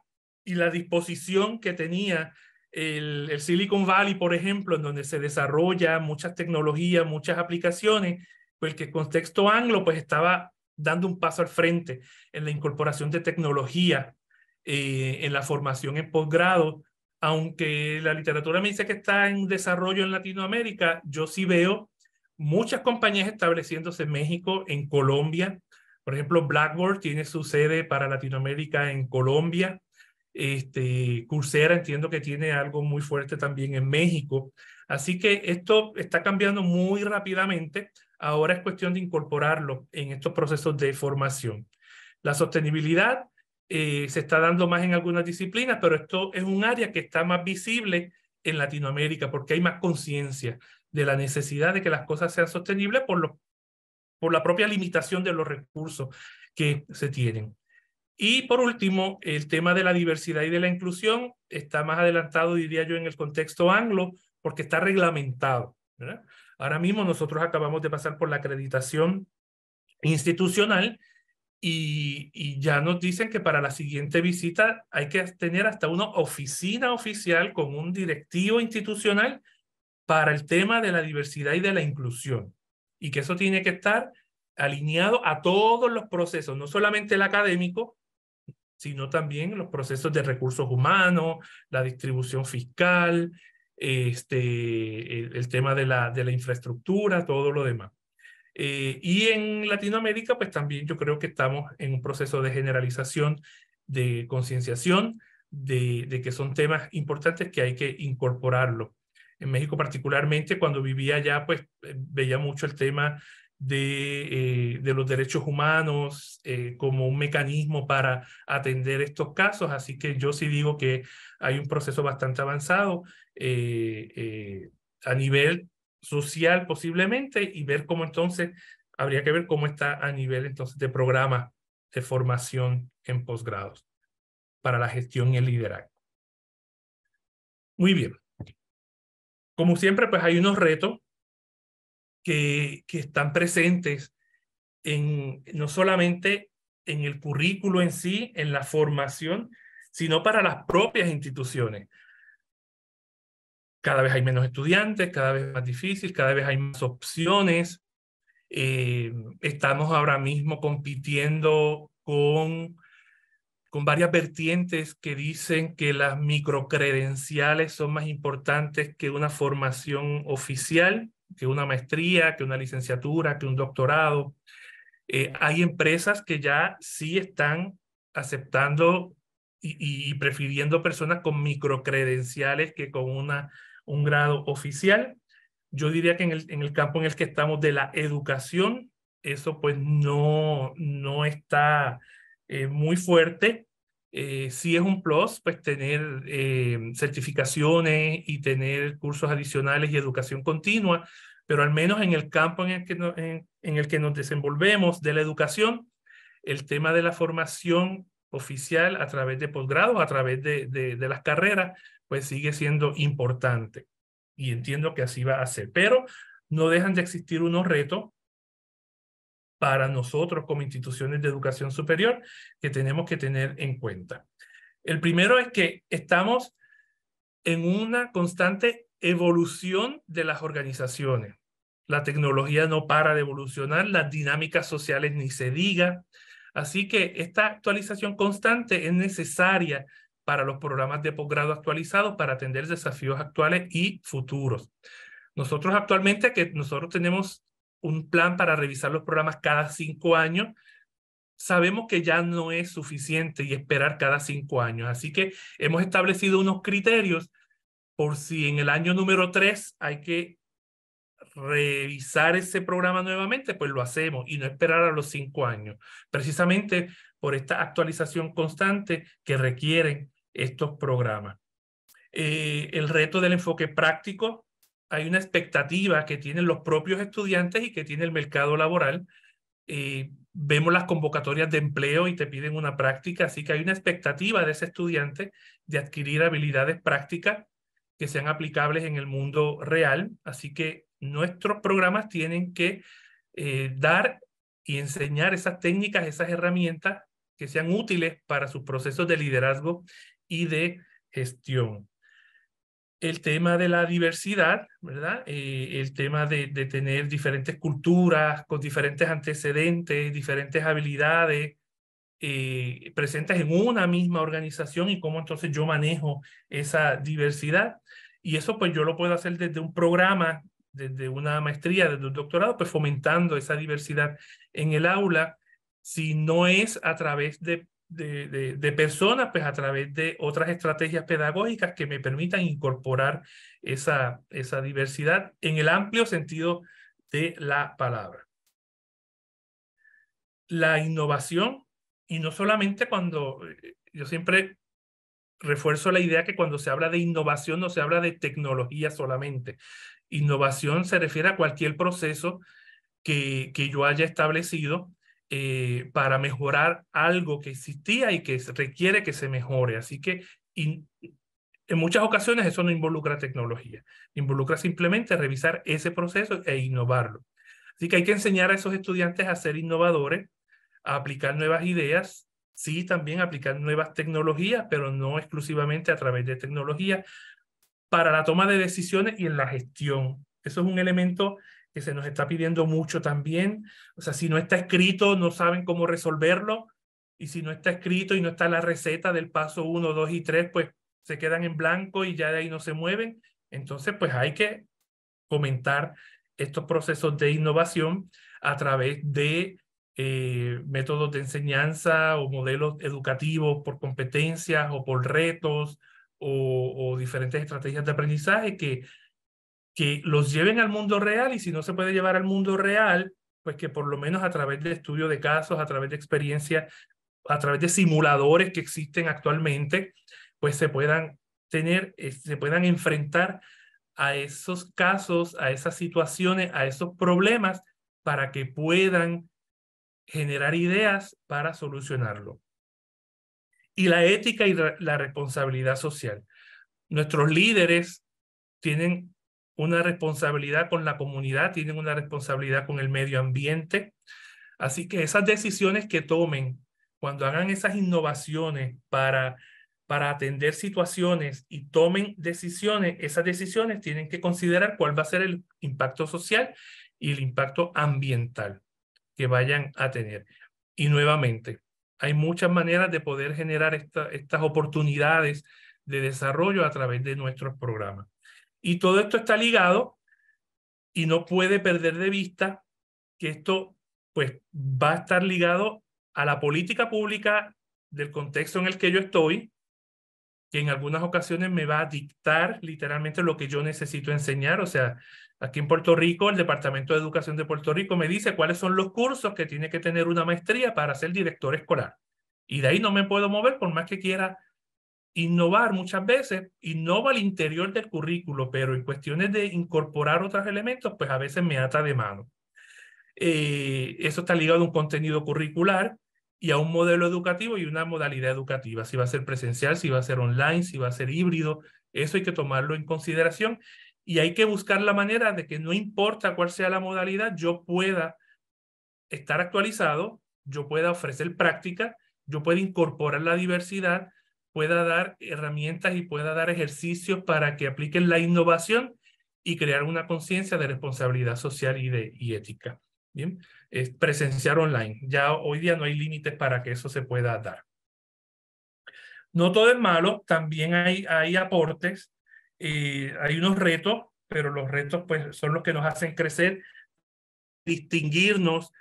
y la disposición que tenía el, el Silicon Valley, por ejemplo, en donde se desarrolla muchas tecnologías, muchas aplicaciones, pues que el contexto anglo pues estaba dando un paso al frente en la incorporación de tecnología eh, en la formación en posgrado. Aunque la literatura me dice que está en desarrollo en Latinoamérica, yo sí veo muchas compañías estableciéndose en México, en Colombia. Por ejemplo, Blackboard tiene su sede para Latinoamérica en Colombia. Este, Coursera entiendo que tiene algo muy fuerte también en México. Así que esto está cambiando muy rápidamente. Ahora es cuestión de incorporarlo en estos procesos de formación. La sostenibilidad eh, se está dando más en algunas disciplinas, pero esto es un área que está más visible en Latinoamérica porque hay más conciencia de la necesidad de que las cosas sean sostenibles por, por la propia limitación de los recursos que se tienen. Y por último, el tema de la diversidad y de la inclusión está más adelantado, diría yo, en el contexto anglo, porque está reglamentado. ¿verdad? Ahora mismo nosotros acabamos de pasar por la acreditación institucional y, ya nos dicen que para la siguiente visita hay que tener hasta una oficina oficial con un directivo institucional para el tema de la diversidad y de la inclusión. Y que eso tiene que estar alineado a todos los procesos, no solamente el académico, sino también los procesos de recursos humanos, la distribución fiscal, este, el, tema de la, de la, infraestructura, todo lo demás. Eh, y en Latinoamérica, pues también yo creo que estamos en un proceso de generalización, de concienciación, de, que son temas importantes que hay que incorporarlo. En México particularmente, cuando vivía allá, pues eh, veía mucho el tema de, eh, de, los derechos humanos como un mecanismo para atender estos casos. Así que yo sí digo que hay un proceso bastante avanzado eh, eh, a nivel social posiblemente y ver cómo entonces, habría que ver cómo está a nivel entonces de programa de formación en posgrados para la gestión y el liderazgo. Muy bien. Como siempre, pues hay unos retos que, que están presentes en, no solamente en el currículo en sí, en la formación, sino para las propias instituciones. Cada vez hay menos estudiantes, cada vez más difícil, cada vez hay más opciones. Eh, estamos ahora mismo compitiendo con, con varias vertientes que dicen que las microcredenciales son más importantes que una formación oficial, que una maestría, que una licenciatura, que un doctorado. Eh, hay empresas que ya sí están aceptando y, prefiriendo personas con microcredenciales que con una un grado oficial. Yo diría que en el, en el campo en el que estamos de la educación, eso pues no, no está eh, muy fuerte. Si eh, sí es un plus, pues tener eh, certificaciones y tener cursos adicionales y educación continua, pero al menos en el campo en el que, en, el que nos desenvolvemos de la educación, el tema de la formación oficial a través de posgrados, a través de, de, las carreras, pues sigue siendo importante. Y entiendo que así va a ser. Pero no dejan de existir unos retos para nosotros como instituciones de educación superior que tenemos que tener en cuenta. El primero es que estamos en una constante evolución de las organizaciones. La tecnología no para de evolucionar, las dinámicas sociales ni se diga. Así que esta actualización constante es necesaria para los programas de posgrado actualizados para atender desafíos actuales y futuros. Nosotros actualmente, que nosotros tenemos un plan para revisar los programas cada cinco años, sabemos que ya no es suficiente y esperar cada cinco años. Así que hemos establecido unos criterios por si en el año número tres hay que revisar ese programa nuevamente, pues lo hacemos y no esperar a los cinco años, precisamente por esta actualización constante que requieren estos programas. Eh, el reto del enfoque práctico, hay una expectativa que tienen los propios estudiantes y que tiene el mercado laboral. Eh, vemos las convocatorias de empleo y te piden una práctica, así que hay una expectativa de ese estudiante de adquirir habilidades prácticas que sean aplicables en el mundo real, así que nuestros programas tienen que eh, dar y enseñar esas técnicas, esas herramientas que sean útiles para sus procesos de liderazgo y de gestión. El tema de la diversidad, ¿verdad? Eh, el tema de, tener diferentes culturas con diferentes antecedentes, diferentes habilidades eh, presentes en una misma organización y cómo entonces yo manejo esa diversidad. Y eso pues yo lo puedo hacer desde un programa, desde una maestría, desde un doctorado, pues fomentando esa diversidad en el aula si no es a través de de, personas, pues a través de otras estrategias pedagógicas que me permitan incorporar esa, diversidad en el amplio sentido de la palabra. La innovación, y no solamente cuando, eh, yo siempre refuerzo la idea que cuando se habla de innovación no se habla de tecnología solamente. Innovación se refiere a cualquier proceso que yo haya establecido eh, para mejorar algo que existía y que requiere que se mejore. Así que en muchas ocasiones eso no involucra tecnología, involucra simplemente revisar ese proceso e innovarlo. Así que hay que enseñar a esos estudiantes a ser innovadores, a aplicar nuevas ideas, sí, también aplicar nuevas tecnologías, pero no exclusivamente a través de tecnología, para la toma de decisiones y en la gestión. Eso es un elemento que se nos está pidiendo mucho también. O sea, si no está escrito, no saben cómo resolverlo. Y si no está escrito y no está la receta del paso 1, 2 y 3, pues se quedan en blanco y ya de ahí no se mueven. Entonces, pues hay que comentar estos procesos de innovación a través de eh, métodos de enseñanza o modelos educativos por competencias o por retos o, o diferentes estrategias de aprendizaje que que los lleven al mundo real y si no se puede llevar al mundo real, pues que por lo menos a través de estudio de casos, a través de experiencia, a través de simuladores que existen actualmente, pues se puedan tener, eh, se puedan enfrentar a esos casos, a esas situaciones, a esos problemas para que puedan generar ideas para solucionarlo. Y la ética y la responsabilidad social. Nuestros líderes tienen una responsabilidad con la comunidad, tienen una responsabilidad con el medio ambiente. Así que esas decisiones que tomen cuando hagan esas innovaciones para, para atender situaciones y tomen decisiones, esas decisiones tienen que considerar cuál va a ser el impacto social y el impacto ambiental que vayan a tener. Y nuevamente, hay muchas maneras de poder generar estas oportunidades de desarrollo a través de nuestros programas. Y todo esto está ligado y no puede perder de vista que esto pues va a estar ligado a la política pública del contexto en el que yo estoy, que en algunas ocasiones me va a dictar literalmente lo que yo necesito enseñar. O sea, aquí en Puerto Rico, el Departamento de Educación de Puerto Rico me dice cuáles son los cursos que tiene que tener una maestría para ser director escolar. Y de ahí no me puedo mover por más que quiera innovar muchas veces, innova al interior del currículo, pero en cuestiones de incorporar otros elementos, pues a veces me ata de mano. Eh, eso está ligado a un contenido curricular y a un modelo educativo y una modalidad educativa, si va a ser presencial, si va a ser online, si va a ser híbrido, eso hay que tomarlo en consideración y hay que buscar la manera de que no importa cuál sea la modalidad, yo pueda estar actualizado, yo pueda ofrecer práctica, yo pueda incorporar la diversidad, pueda dar herramientas y pueda dar ejercicios para que apliquen la innovación y crear una conciencia de responsabilidad social y, de, ética. Bien, es presenciar online. Ya hoy día no hay límites para que eso se pueda dar. No todo es malo, también hay, hay aportes, eh, hay unos retos, pero los retos pues, son los que nos hacen crecer, distinguirnos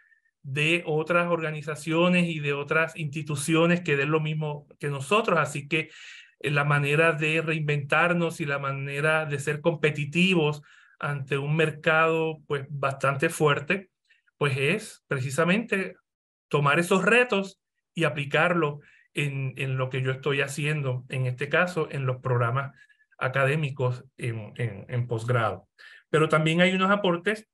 de otras organizaciones y de otras instituciones que den lo mismo que nosotros. Así que eh, la manera de reinventarnos y la manera de ser competitivos ante un mercado pues bastante fuerte, pues es precisamente tomar esos retos y aplicarlo en, lo que yo estoy haciendo, en este caso, en los programas académicos en, en posgrado. Pero también hay unos aportes,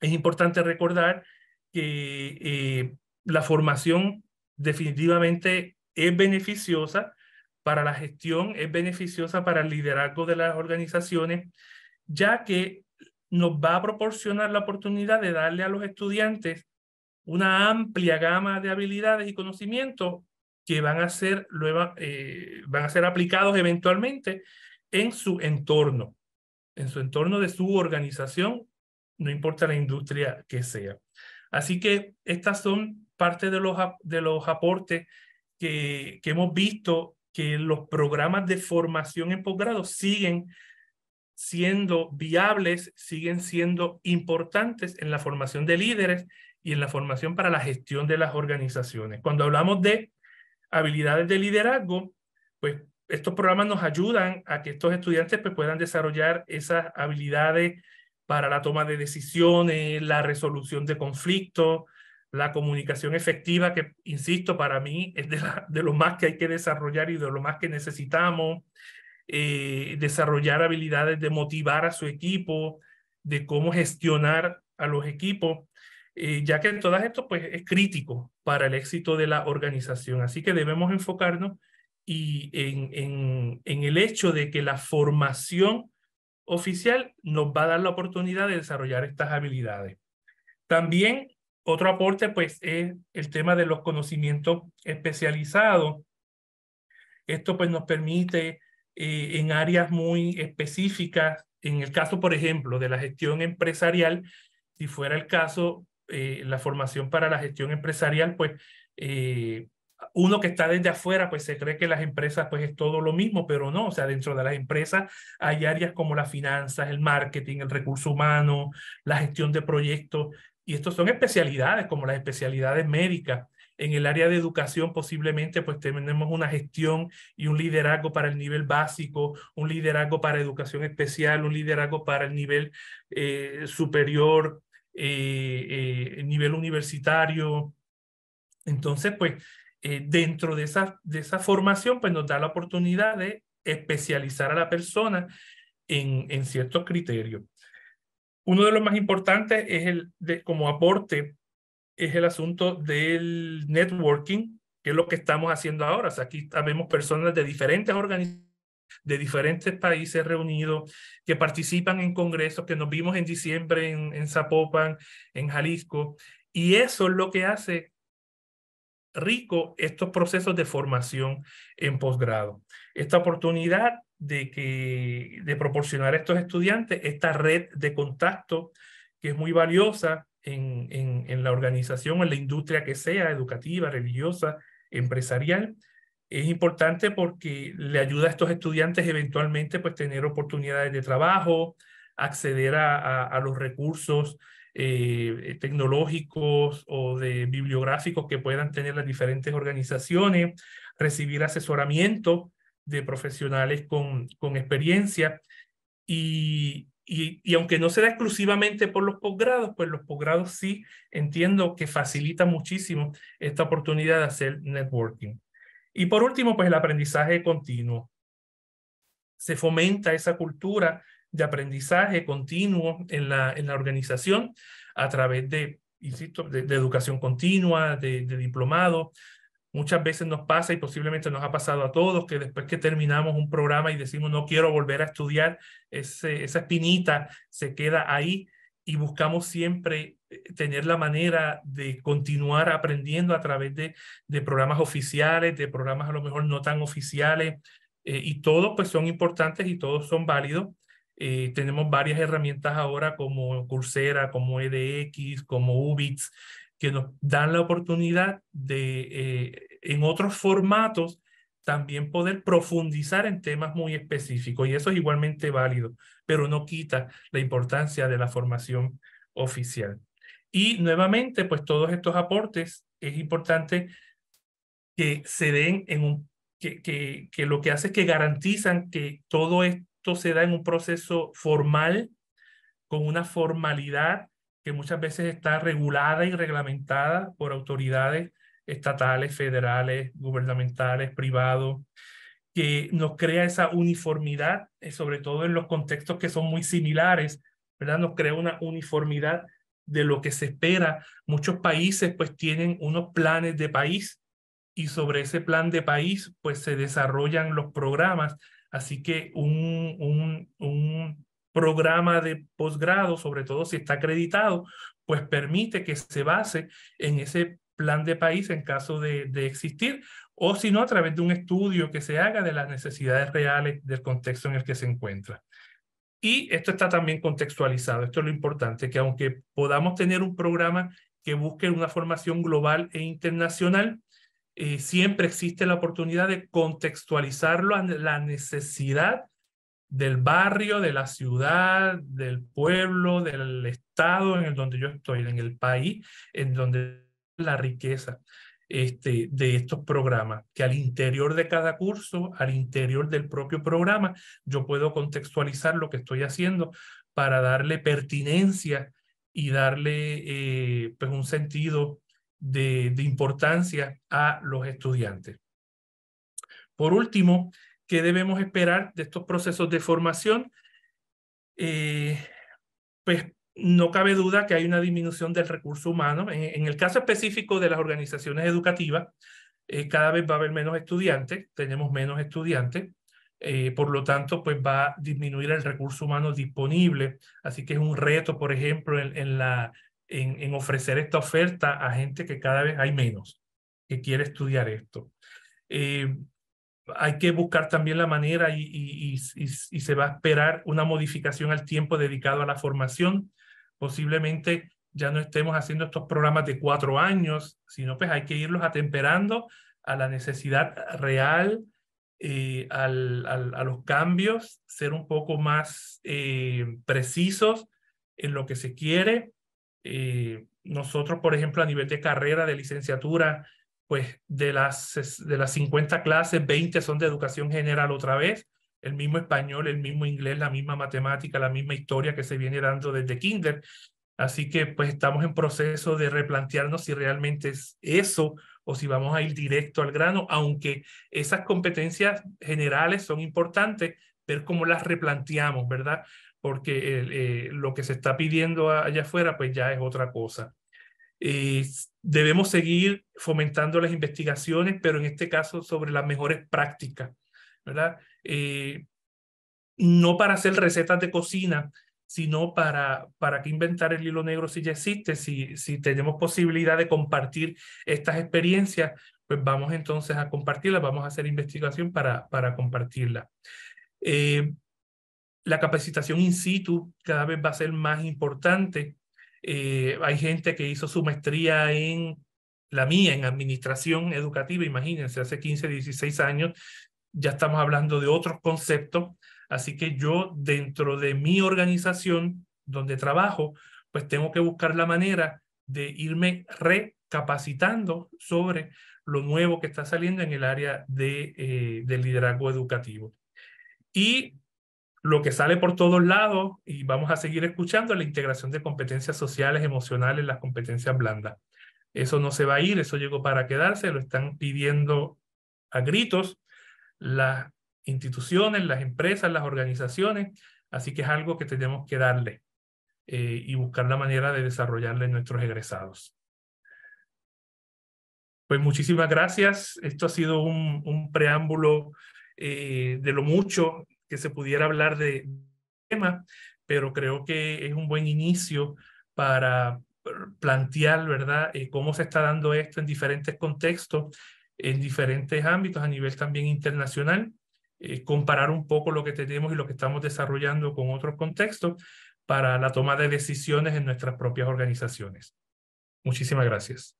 es importante recordar que eh, la formación definitivamente es beneficiosa para la gestión, es beneficiosa para el liderazgo de las organizaciones, ya que nos va a proporcionar la oportunidad de darle a los estudiantes una amplia gama de habilidades y conocimientos que van a ser, eh, van a ser aplicados eventualmente en su entorno, en su entorno de su organización, no importa la industria que sea. Así que estas son parte de los, de los aportes que, hemos visto que los programas de formación en posgrado siguen siendo viables, siguen siendo importantes en la formación de líderes y en la formación para la gestión de las organizaciones. Cuando hablamos de habilidades de liderazgo, pues estos programas nos ayudan a que estos estudiantes pues, puedan desarrollar esas habilidades para la toma de decisiones, la resolución de conflictos, la comunicación efectiva, que, insisto, para mí es de, lo más que hay que desarrollar y de lo más que necesitamos, eh, desarrollar habilidades de motivar a su equipo, de cómo gestionar a los equipos, eh, ya que todo esto pues, es crítico para el éxito de la organización. Así que debemos enfocarnos y en, en, en el hecho de que la formación oficial nos va a dar la oportunidad de desarrollar estas habilidades. También otro aporte pues es el tema de los conocimientos especializados. Esto pues nos permite eh, en áreas muy específicas, en el caso por ejemplo de la gestión empresarial, si fuera el caso, eh, la formación para la gestión empresarial pues eh, uno que está desde afuera, pues se cree que las empresas, pues es todo lo mismo, pero no, o sea, dentro de las empresas hay áreas como las finanzas, el marketing, el recurso humano, la gestión de proyectos, y estos son especialidades como las especialidades médicas. En el área de educación posiblemente pues tenemos una gestión y un liderazgo para el nivel básico, un liderazgo para educación especial, un liderazgo para el nivel eh, superior, eh, eh, nivel universitario. Entonces, pues eh, dentro de esa, de esa formación, pues nos da la oportunidad de especializar a la persona en, en ciertos criterios. Uno de los más importantes es el, de, como aporte, es el asunto del networking, que es lo que estamos haciendo ahora. aquí vemos personas de diferentes de diferentes países reunidos que participan en congresos que nos vimos en diciembre en Zapopan, en Jalisco, y eso es lo que hace rico estos procesos de formación en posgrado. Esta oportunidad de, que, de proporcionar a estos estudiantes esta red de contacto que es muy valiosa en, en, la organización, en la industria que sea, educativa, religiosa, empresarial, es importante porque le ayuda a estos estudiantes eventualmente pues tener oportunidades de trabajo, acceder a los recursos eh, eh, tecnológicos o de bibliográficos que puedan tener las diferentes organizaciones, recibir asesoramiento de profesionales con, experiencia y, y, aunque no sea exclusivamente por los posgrados, pues los posgrados sí entiendo que facilita muchísimo esta oportunidad de hacer networking. Y por último, pues el aprendizaje continuo. Se fomenta esa cultura de aprendizaje continuo en la, en la organización a través de, insisto, de, educación continua, de, diplomado. Muchas veces nos pasa y posiblemente nos ha pasado a todos que después que terminamos un programa y decimos no quiero volver a estudiar, esa espinita se queda ahí y buscamos siempre eh, tener la manera de continuar aprendiendo a través de, de programas oficiales, de programas a lo mejor no tan oficiales, eh, y todos pues son importantes y todos son válidos, eh, tenemos varias herramientas ahora como Coursera, como EDX, como Ubits, que nos dan la oportunidad de, eh, en otros formatos, también poder profundizar en temas muy específicos. Y eso es igualmente válido, pero no quita la importancia de la formación oficial. Y nuevamente, pues todos estos aportes es importante que se den en un, que, que, que lo que hace es que garantizan que todo esto esto se da en un proceso formal, con una formalidad que muchas veces está regulada y reglamentada por autoridades estatales, federales, gubernamentales, privados, que nos crea esa uniformidad, eh, sobre todo en los contextos que son muy similares, ¿verdad? Nos crea una uniformidad de lo que se espera. Muchos países pues tienen unos planes de país y sobre ese plan de país pues se desarrollan los programas Así que un, programa de posgrado, sobre todo si está acreditado, pues permite que se base en ese plan de país en caso de existir, o si no, a través de un estudio que se haga de las necesidades reales del contexto en el que se encuentra. Y esto está también contextualizado, esto es lo importante, que aunque podamos tener un programa que busque una formación global e internacional, eh, siempre existe la oportunidad de contextualizarlo a la necesidad del barrio, de la ciudad, del pueblo, del estado en el donde yo estoy, en el país, en donde la riqueza este, de estos programas, que al interior de cada curso, al interior del propio programa, yo puedo contextualizar lo que estoy haciendo para darle pertinencia y darle eh, pues un sentido de, importancia a los estudiantes. Por último, ¿qué debemos esperar de estos procesos de formación? Eh, pues no cabe duda que hay una disminución del recurso humano. En, el caso específico de las organizaciones educativas, eh, cada vez va a haber menos estudiantes, tenemos menos estudiantes, eh, por lo tanto, pues va a disminuir el recurso humano disponible. Así que es un reto, por ejemplo, en la en, ofrecer esta oferta a gente que cada vez hay menos que quiere estudiar esto. Eh, hay que buscar también la manera y, se va a esperar una modificación al tiempo dedicado a la formación. Posiblemente ya no estemos haciendo estos programas de cuatro años, sino pues hay que irlos atemperando a la necesidad real, eh, a los cambios, ser un poco más eh, precisos en lo que se quiere eh, nosotros, por ejemplo, a nivel de carrera, de licenciatura, pues de las, de las 50 clases, 20 son de educación general otra vez, el mismo español, el mismo inglés, la misma matemática, la misma historia que se viene dando desde kinder. Así que pues estamos en proceso de replantearnos si realmente es eso o si vamos a ir directo al grano, aunque esas competencias generales son importantes, ver cómo las replanteamos, ¿verdad? porque eh, lo que se está pidiendo allá afuera pues ya es otra cosa. Eh, debemos seguir fomentando las investigaciones, pero en este caso sobre las mejores prácticas, ¿verdad? Eh, no para hacer recetas de cocina, sino para, para que inventar el hilo negro si ya existe, si, si tenemos posibilidad de compartir estas experiencias, pues vamos entonces a compartirlas, vamos a hacer investigación para, para compartirla. Eh, la capacitación in situ cada vez va a ser más importante. Eh, hay gente que hizo su maestría en la mía, en administración educativa, imagínense, hace 15, 16 años, ya estamos hablando de otros conceptos. Así que yo dentro de mi organización donde trabajo, pues tengo que buscar la manera de irme recapacitando sobre lo nuevo que está saliendo en el área de, eh, del liderazgo educativo. Y lo que sale por todos lados y vamos a seguir escuchando la integración de competencias sociales, emocionales, las competencias blandas. Eso no se va a ir, eso llegó para quedarse, lo están pidiendo a gritos las instituciones, las empresas, las organizaciones, así que es algo que tenemos que darle eh, y buscar la manera de desarrollarle a nuestros egresados. Pues muchísimas gracias, esto ha sido un, preámbulo eh, de lo mucho que se pudiera hablar de tema, pero creo que es un buen inicio para plantear, ¿verdad?, eh, cómo se está dando esto en diferentes contextos, en diferentes ámbitos, a nivel también internacional, eh, comparar un poco lo que tenemos y lo que estamos desarrollando con otros contextos para la toma de decisiones en nuestras propias organizaciones. Muchísimas gracias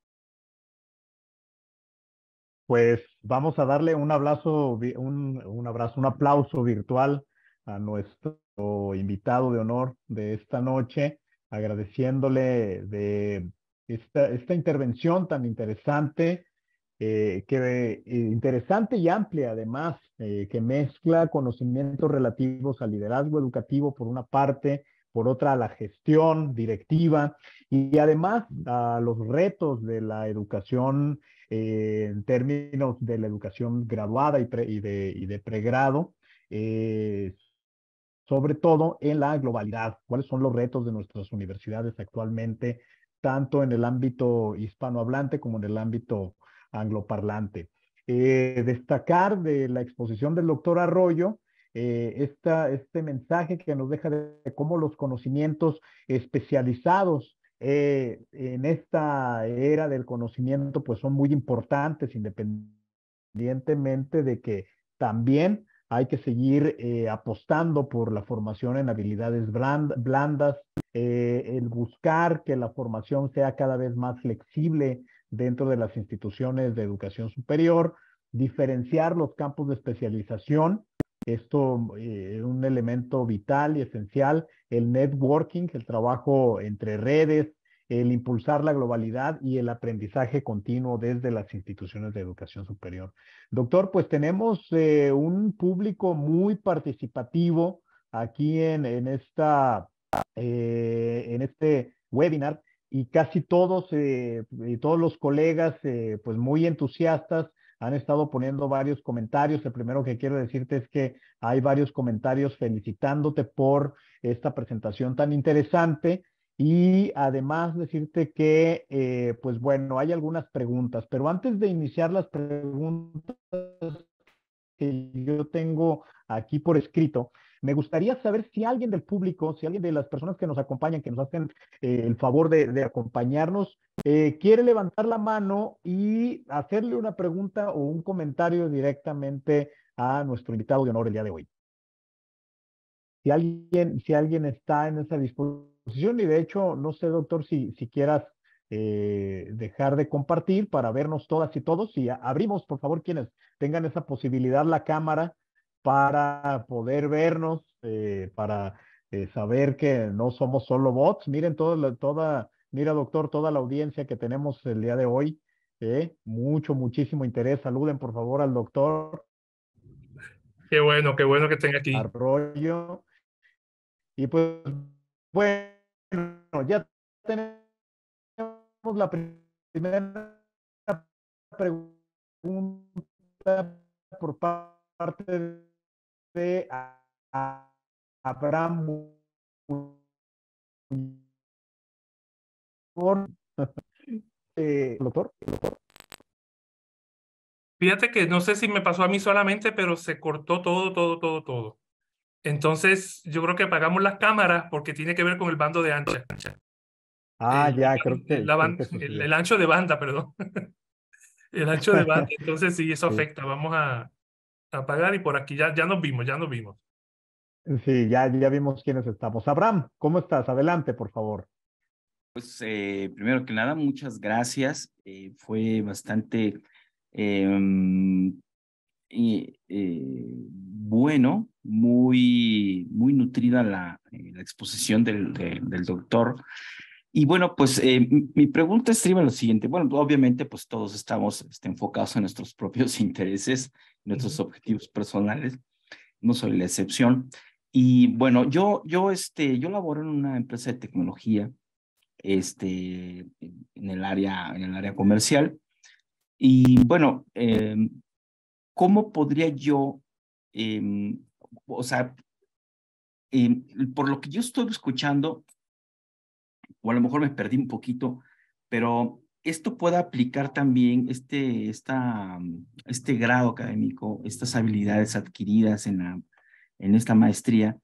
pues vamos a darle un abrazo, un, abrazo, un aplauso virtual a nuestro invitado de honor de esta noche, agradeciéndole de esta, intervención tan interesante, eh, que, interesante y amplia además, eh, que mezcla conocimientos relativos al liderazgo educativo por una parte, por otra a la gestión directiva y además a los retos de la educación eh, en términos de la educación graduada y, de, pregrado, eh, sobre todo en la globalidad. ¿Cuáles son los retos de nuestras universidades actualmente, tanto en el ámbito hispanohablante como en el ámbito angloparlante? Eh, destacar de la exposición del doctor Arroyo, este mensaje que nos deja de, cómo los conocimientos especializados eh, en esta era del conocimiento, pues son muy importantes, independientemente de que también hay que seguir eh, apostando por la formación en habilidades blandas, eh, el buscar que la formación sea cada vez más flexible dentro de las instituciones de educación superior, diferenciar los campos de especialización esto eh, es un elemento vital y esencial, el networking, el trabajo entre redes, el impulsar la globalidad y el aprendizaje continuo desde las instituciones de educación superior. Doctor, pues tenemos eh, un público muy participativo aquí en, en esta, eh, en este webinar y casi todos, todos los colegas, pues muy entusiastas han estado poniendo varios comentarios. El primero que quiero decirte es que hay varios comentarios felicitándote por esta presentación tan interesante y además decirte que, eh, pues bueno, hay algunas preguntas, pero antes de iniciar las preguntas que yo tengo aquí por escrito, me gustaría saber si alguien del público, si alguien de las personas que nos acompañan, que nos hacen eh, el favor de, acompañarnos, eh, quiere levantar la mano y hacerle una pregunta o un comentario directamente a nuestro invitado de honor el día de hoy. Si alguien, si alguien está en esa disposición, y de hecho, no sé, doctor, si, quieras eh, dejar de compartir para vernos todas y todos. Y abrimos, por favor, quienes tengan esa posibilidad, la cámara para poder vernos, eh, para eh, saber que no somos solo bots. Miren toda, toda, mira doctor, toda la audiencia que tenemos el día de hoy. Eh, mucho, muchísimo interés. Saluden por favor al doctor. Qué bueno, qué bueno que tenga aquí. Arroyo. Y pues, bueno, ya tenemos la primera pregunta por parte de a Abraham por eh, doctor, Fíjate que no sé si me pasó a mí solamente, pero se cortó todo, todo, todo, todo. Entonces, yo creo que apagamos las cámaras porque tiene que ver con el bando de ancha. Ah, ya, creo que. el, ancho de banda, perdón. el ancho de banda. Entonces, sí, eso afecta. Vamos a, apagar y por aquí ya, ya nos vimos, ya nos vimos. Sí, ya, ya vimos quiénes estamos. Abraham, ¿cómo estás? Adelante, por favor. Pues eh, primero que nada, muchas gracias. Eh, fue bastante em, eh, bueno, muy, muy nutrida la, exposición del, doctor. Y bueno, pues mi pregunta estriba lo siguiente. Bueno, obviamente, pues todos estamos este, enfocados en nuestros propios intereses nuestros objetivos personales. No soy la excepción. Y bueno, yo, yo, este, yo laboro en una empresa de tecnología este, en, el área, en el área comercial. Y bueno, em, ¿cómo podría yo, em, o sea, em, por lo que yo estoy escuchando, o a lo mejor me perdí un poquito, pero esto pueda aplicar también este, esta, mm, este grado académico, estas habilidades adquiridas en, la, en esta maestría,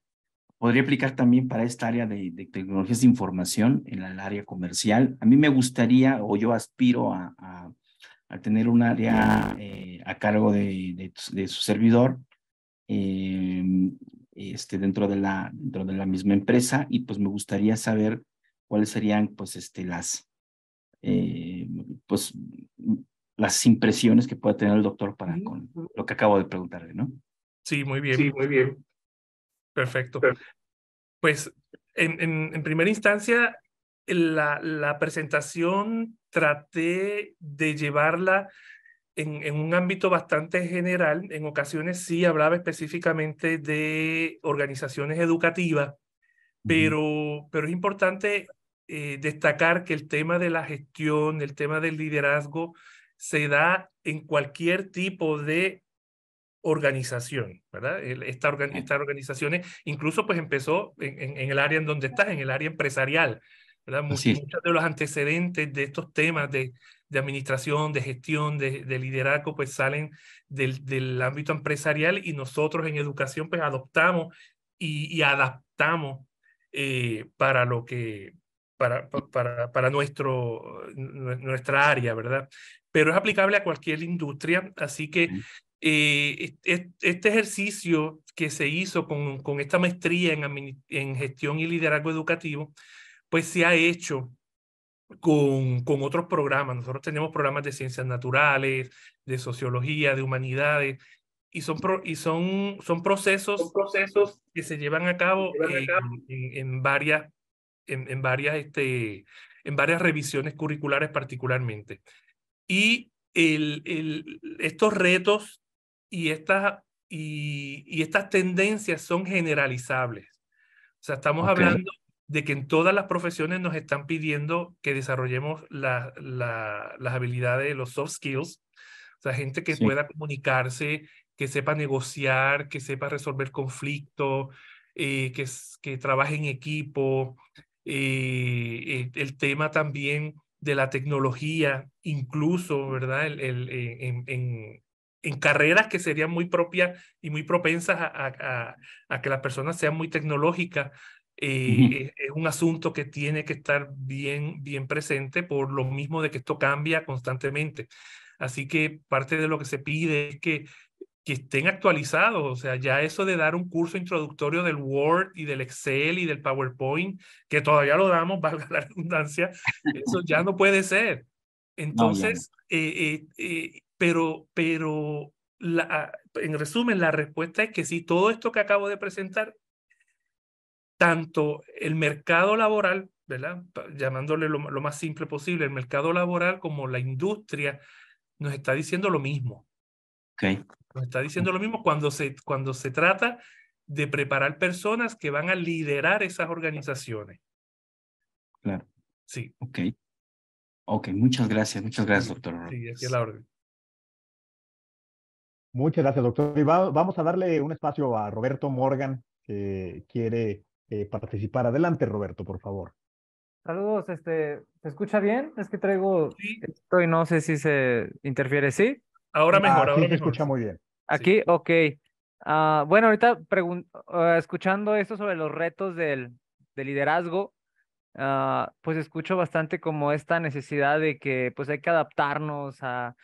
podría aplicar también para esta área de, tecnologías de información, en el área comercial. A mí me gustaría o yo aspiro a, tener un área eh, a cargo de, su servidor. Em, este, dentro, de la, dentro de la misma empresa y pues me gustaría saber cuáles serían pues este, las, eh, pues las impresiones que pueda tener el doctor para con lo que acabo de preguntarle, ¿no? Sí, muy bien. muy bien. Perfecto. Pues en, en, en, primera instancia, la, la, presentación traté de llevarla en, un ámbito bastante general. En ocasiones sí hablaba específicamente de organizaciones educativas, pero, pero es importante eh, destacar que el tema de la gestión, el tema del liderazgo, se da en cualquier tipo de organización, ¿verdad? Estas organizaciones, incluso pues empezó en, el área en donde estás, en el área empresarial, ¿verdad? Muchos de los antecedentes de estos temas de, administración, de gestión, de, liderazgo, pues salen del, del, ámbito empresarial y nosotros en educación pues adoptamos y, adaptamos eh, para lo que para, para, para nuestro, nuestra área, ¿verdad? Pero es aplicable a cualquier industria, así que eh, este ejercicio que se hizo con, con esta maestría en, en, gestión y liderazgo educativo, pues se ha hecho con, con otros programas. Nosotros tenemos programas de ciencias naturales, de sociología, de humanidades, y son, y son, son, procesos, procesos que se llevan a cabo, en, en, varias en, varias, este, en varias revisiones curriculares particularmente. Y el, el, estos retos y, estas y, y, estas tendencias son generalizables. O sea, estamos hablando de que en todas las profesiones nos están pidiendo que desarrollemos la, la, las habilidades, los soft skills, o sea, gente que pueda comunicarse, que sepa negociar, que sepa resolver conflictos, eh, que, que trabaje en equipo, eh, eh, el tema también de la tecnología, incluso, ¿verdad? El, eh, en, carreras que serían muy propias y muy propensas a, que las personas sean muy tecnológicas, es, un asunto que tiene que estar bien, bien presente por lo mismo de que esto cambia constantemente. Así que parte de lo que se pide es que que estén actualizados. O sea, ya eso de dar un curso introductorio del Word y del Excel y del PowerPoint, que todavía lo damos, valga la redundancia, eso ya no puede ser. Entonces, eh, eh, eh, pero, pero la, en resumen, la respuesta es que sí, todo esto que acabo de presentar, tanto el mercado laboral, ¿verdad? llamándole lo, lo más simple posible, el mercado laboral como la industria, nos está diciendo lo mismo. Okay. Nos está diciendo lo mismo cuando se, cuando se trata de preparar personas que van a liderar esas organizaciones. Claro. Sí. Ok. Ok, muchas gracias, muchas gracias, doctor. Sí, aquí la orden. Muchas gracias, doctor. vamos a darle un espacio a Roberto Morgan, que quiere eh, participar. Adelante, Roberto, por favor. Saludos, este, ¿se escucha bien? Es que traigo no sé si se interfiere. ¿Sí? Ahora ah, mejor, ahora escucha muy bien. Aquí, ok. Ah, bueno, ahorita ah, escuchando esto sobre los retos del, liderazgo, pues escucho bastante como esta necesidad de que pues hay que adaptarnos a,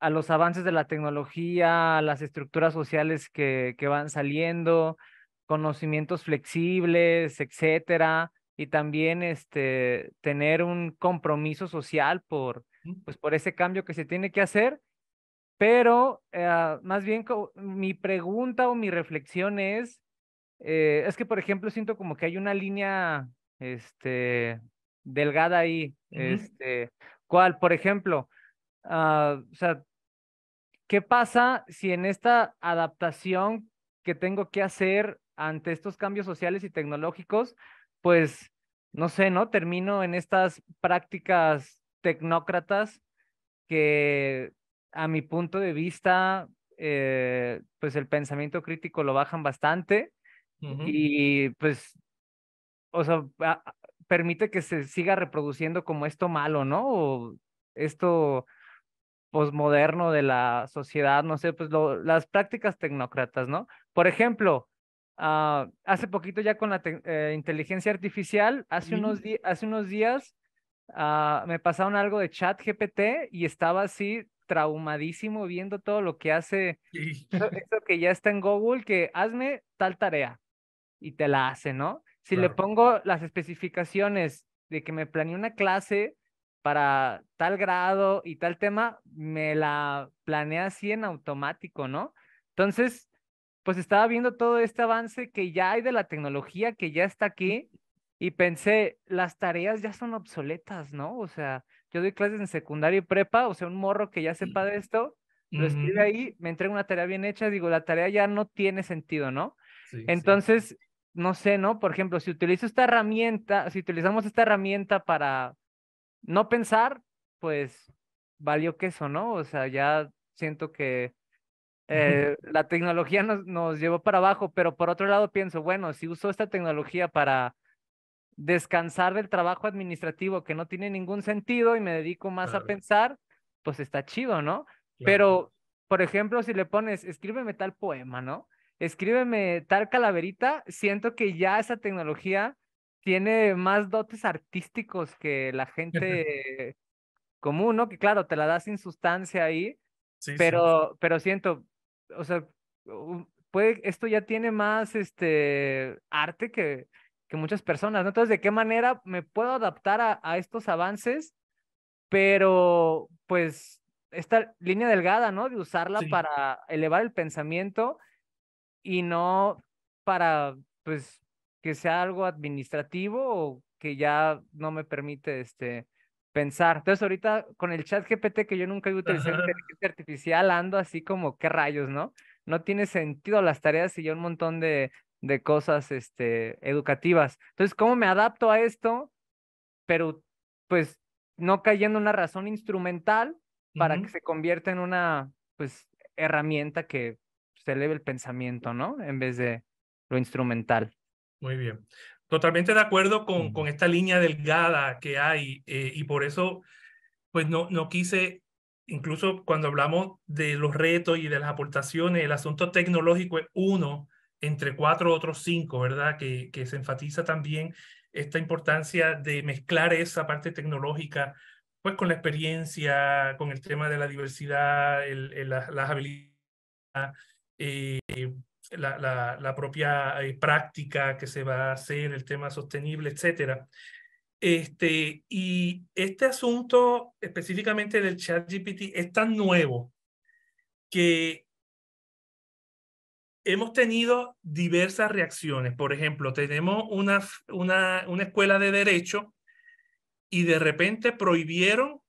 a los avances de la tecnología, a las estructuras sociales que, que van saliendo, conocimientos flexibles, etcétera, y también este, tener un compromiso social por, pues, por ese cambio que se tiene que hacer pero eh, más bien mi pregunta o mi reflexión es, eh, es que por ejemplo siento como que hay una línea este, delgada ahí, este, ¿cuál? por ejemplo, ah, o sea, ¿qué pasa si en esta adaptación que tengo que hacer ante estos cambios sociales y tecnológicos, pues, no sé, ¿no? Termino en estas prácticas tecnócratas que a mi punto de vista, eh, pues el pensamiento crítico lo bajan bastante y pues, o sea, permite que se siga reproduciendo como esto malo, ¿no? O esto posmoderno de la sociedad, no sé, pues las prácticas tecnócratas, ¿no? Por ejemplo, ah, hace poquito ya con la eh, inteligencia artificial, hace, unos, hace unos días ah, me pasaron algo de chat GPT y estaba así traumadísimo viendo todo lo que hace. Eso, que ya está en Google, que hazme tal tarea y te la hace, ¿no? Si le pongo las especificaciones de que me planeé una clase para tal grado y tal tema, me la planea así en automático, ¿no? Entonces, pues estaba viendo todo este avance que ya hay de la tecnología, que ya está mm. aquí, y pensé, las tareas ya son obsoletas, ¿no? O sea, yo doy clases en secundaria y prepa, o sea, un morro que ya sepa mm. de esto, lo escribe ahí, me entrega una tarea bien hecha, digo, la tarea ya no tiene sentido, ¿no? Entonces, no sé, ¿no? Por ejemplo, si utilizo esta herramienta, si utilizamos esta herramienta para no pensar, pues valió que eso ¿no? O sea, ya siento que eh, la tecnología nos, nos llevó para abajo, pero por otro lado pienso, bueno, si uso esta tecnología para descansar del trabajo administrativo que no tiene ningún sentido y me dedico más a pensar, pues está chido, ¿no? Pero, por ejemplo, si le pones, escríbeme tal poema, ¿no? Escríbeme tal calaverita, siento que ya esa tecnología tiene más dotes artísticos que la gente común, ¿no? Que claro, te la das sin sustancia ahí, pero, pero siento, o sea, puede, esto ya tiene más este arte que, que muchas personas, ¿no? Entonces, ¿de qué manera me puedo adaptar a, estos avances? Pero, pues, esta línea delgada, ¿no? De usarla para elevar el pensamiento y no para, pues, que sea algo administrativo o que ya no me permite, este, pensar. Entonces, ahorita con el chat GPT que yo nunca he utilizado inteligencia artificial, ando así como, ¿qué rayos, no? No tiene sentido las tareas y yo un montón de de cosas este, educativas. Entonces, ¿cómo me adapto a esto? Pero, pues, no cayendo en una razón instrumental para que se convierta en una, pues, herramienta que se pues, eleve el pensamiento, ¿no? En vez de lo instrumental. Muy bien. Totalmente de acuerdo con, con esta línea delgada que hay eh, y por eso, pues, no, no quise incluso cuando hablamos de los retos y de las aportaciones, el asunto tecnológico es uno entre cuatro otros cinco, ¿verdad? Que, que se enfatiza también esta importancia de mezclar esa parte tecnológica pues con la experiencia, con el tema de la diversidad, las, habilidades, eh, la, propia eh, práctica que se va a hacer, el tema sostenible, etcétera. Este, y este asunto específicamente del chat GPT es tan nuevo que hemos tenido diversas reacciones. Por ejemplo, tenemos una, una, una escuela de derecho y de repente prohibieron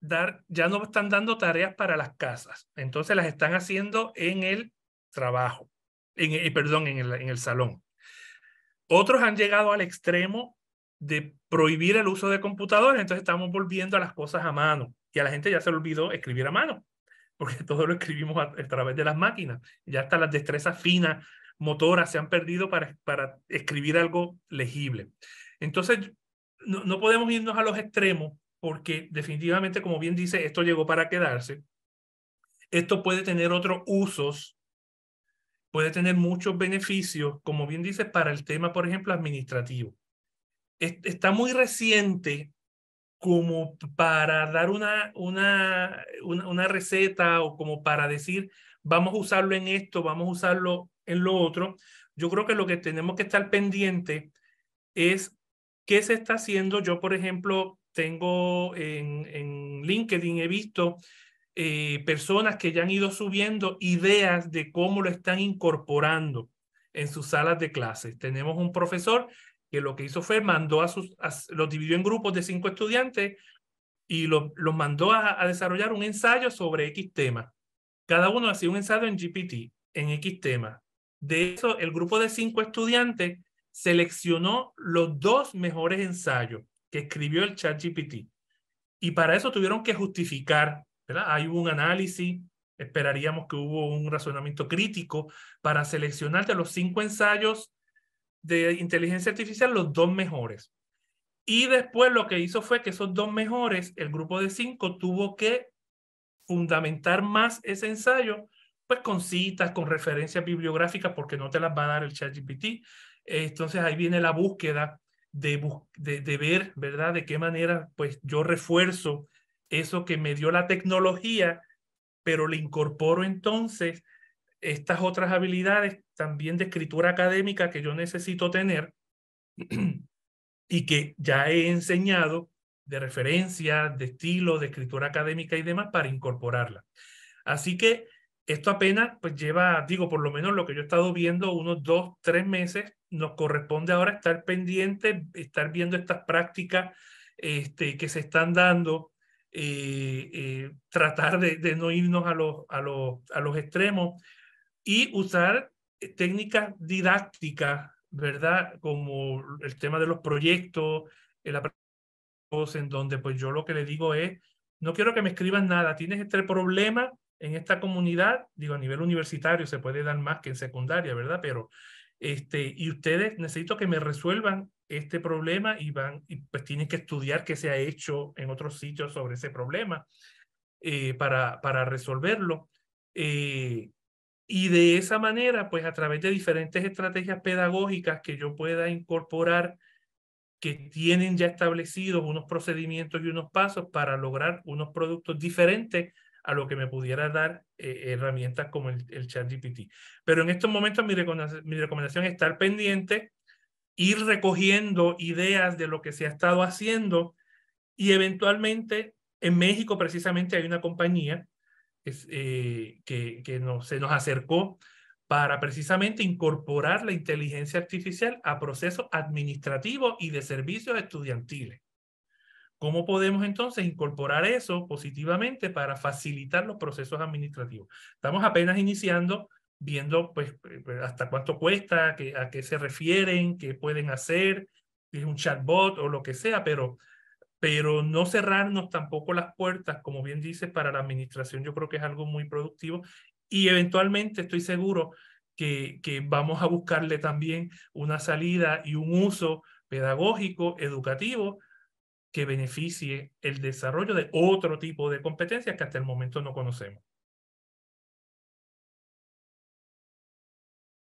dar, ya no están dando tareas para las casas, entonces las están haciendo en el trabajo, en, eh, perdón, en el, en el salón. Otros han llegado al extremo de prohibir el uso de computadoras, entonces estamos volviendo a las cosas a mano y a la gente ya se le olvidó escribir a mano porque todo lo escribimos a, través de las máquinas. Ya hasta las destrezas finas motoras se han perdido para, escribir algo legible. Entonces, no, no podemos irnos a los extremos porque definitivamente, como bien dice, esto llegó para quedarse. Esto puede tener otros usos, puede tener muchos beneficios, como bien dice, para el tema, por ejemplo, administrativo. Está muy reciente como para dar una, una, una, receta o como para decir, vamos a usarlo en esto, vamos a usarlo en lo otro. Yo creo que lo que tenemos que estar pendiente es qué se está haciendo. Yo, por ejemplo, tengo en, en LinkedIn, he visto eh, personas que ya han ido subiendo ideas de cómo lo están incorporando en sus salas de clases. Tenemos un profesor que lo que hizo fue mandó a sus, los dividió en grupos de cinco estudiantes y los mandó a, a, desarrollar un ensayo sobre X tema. Cada uno hacía un ensayo en GPT, en X tema. De eso, el grupo de cinco estudiantes seleccionó los dos mejores ensayos que escribió el chat GPT. Y para eso tuvieron que justificar, ¿verdad? Hay un análisis, esperaríamos que hubo un razonamiento crítico para seleccionar de los cinco ensayos de inteligencia artificial los dos mejores. Y después lo que hizo fue que esos dos mejores, el grupo de cinco, tuvo que fundamentar más ese ensayo, pues con citas, con referencias bibliográficas, porque no te las va a dar el ChatGPT. Entonces ahí viene la búsqueda de, de, de, ver, ¿verdad? De qué manera, pues yo refuerzo eso que me dio la tecnología, pero le incorporo entonces estas otras habilidades también de escritura académica que yo necesito tener y que ya he enseñado de referencia, de estilo, de escritura académica y demás para incorporarla. Así que esto apenas pues lleva, digo, por lo menos lo que yo he estado viendo, unos dos, tres meses, nos corresponde ahora estar pendiente, estar viendo estas prácticas este, que se están dando, eh, eh, tratar de, no irnos a los, a los, a los extremos y usar eh, técnicas didácticas, ¿verdad? Como el tema de los proyectos, el en donde pues yo lo que le digo es, no quiero que me escriban nada, tienes este problema en esta comunidad, digo, a nivel universitario se puede dar más que en secundaria, ¿verdad? Pero, este, y ustedes necesito que me resuelvan este problema y van, y pues tienen que estudiar qué se ha hecho en otros sitios sobre ese problema eh, para, para resolverlo. Eh, y de esa manera, pues a través de diferentes estrategias pedagógicas que yo pueda incorporar, que tienen ya establecidos unos procedimientos y unos pasos para lograr unos productos diferentes a lo que me pudiera dar eh, herramientas como el, el ChatGPT. Pero en estos momentos mi, mi recomendación es estar pendiente, ir recogiendo ideas de lo que se ha estado haciendo y eventualmente en México precisamente hay una compañía eh, que, que nos, se nos acercó para precisamente incorporar la inteligencia artificial a procesos administrativos y de servicios estudiantiles. ¿Cómo podemos entonces incorporar eso positivamente para facilitar los procesos administrativos? Estamos apenas iniciando, viendo pues, eh, pues hasta cuánto cuesta, a qué se refieren, qué pueden hacer, un chatbot o lo que sea, pero pero no cerrarnos tampoco las puertas, como bien dices, para la administración, yo creo que es algo muy productivo y eventualmente estoy seguro que, vamos a buscarle también una salida y un uso pedagógico, educativo, que beneficie el desarrollo de otro tipo de competencias que hasta el momento no conocemos.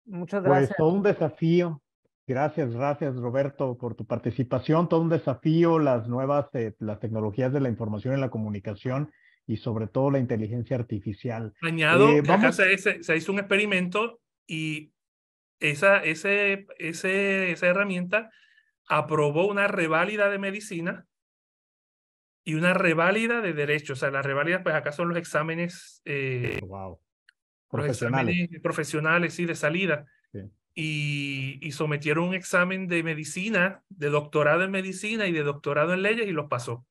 Muchas pues, gracias. Pues todo un desafío, Gracias, gracias Roberto por tu participación. Todo un desafío, las nuevas eh, las tecnologías de la información y la comunicación y sobre todo la inteligencia artificial. Añado, eh, acá se, hizo un experimento y esa, ese, ese, esa herramienta aprobó una reválida de medicina y una reválida de derecho. O sea, las reválidas, pues acá son los exámenes, eh, profesionales. y profesionales, de salida. Sí y, sometieron un examen de medicina, de doctorado en medicina y de doctorado en leyes y los pasó.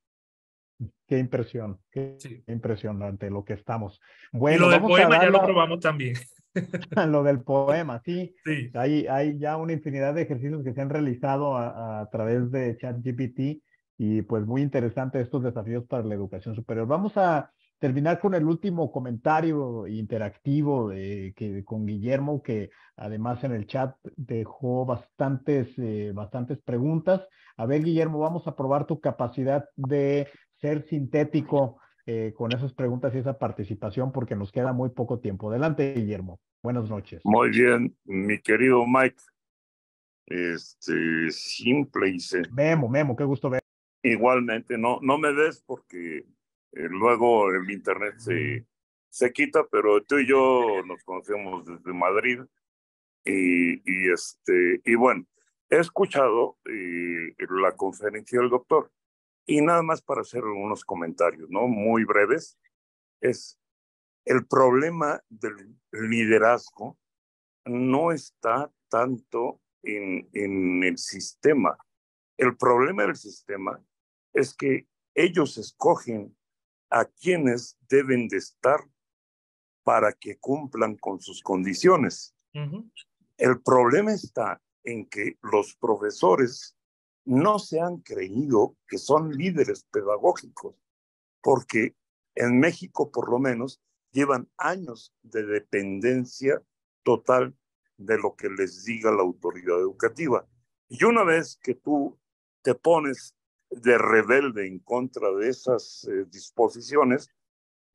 Qué impresión, qué impresionante lo que estamos. Bueno, lo del poema ya lo probamos también. lo del poema, sí. sí. Hay, hay ya una infinidad de ejercicios que se han realizado a, a través de ChatGPT y pues muy interesante estos desafíos para la educación superior. Vamos a, terminar con el último comentario interactivo que, con Guillermo, que además en el chat dejó bastantes, eh, bastantes preguntas. A ver, Guillermo, vamos a probar tu capacidad de ser sintético eh, con esas preguntas y esa participación, porque nos queda muy poco tiempo. Adelante, Guillermo. Buenas noches. Muy bien, mi querido Mike. Este, simple y Memo, Memo, qué gusto ver. Igualmente, no, no me ves porque eh, luego el internet se, se quita, pero tú y yo nos conocemos desde Madrid y, y este, y bueno, he escuchado eh, la conferencia del doctor y nada más para hacer unos comentarios, ¿no? Muy breves, es el problema del liderazgo no está tanto en, en el sistema. El problema del sistema es que ellos escogen a quienes deben de estar para que cumplan con sus condiciones. El problema está en que los profesores no se han creído que son líderes pedagógicos, porque en México por lo menos llevan años de dependencia total de lo que les diga la autoridad educativa. Y una vez que tú te pones de rebelde en contra de esas eh, disposiciones,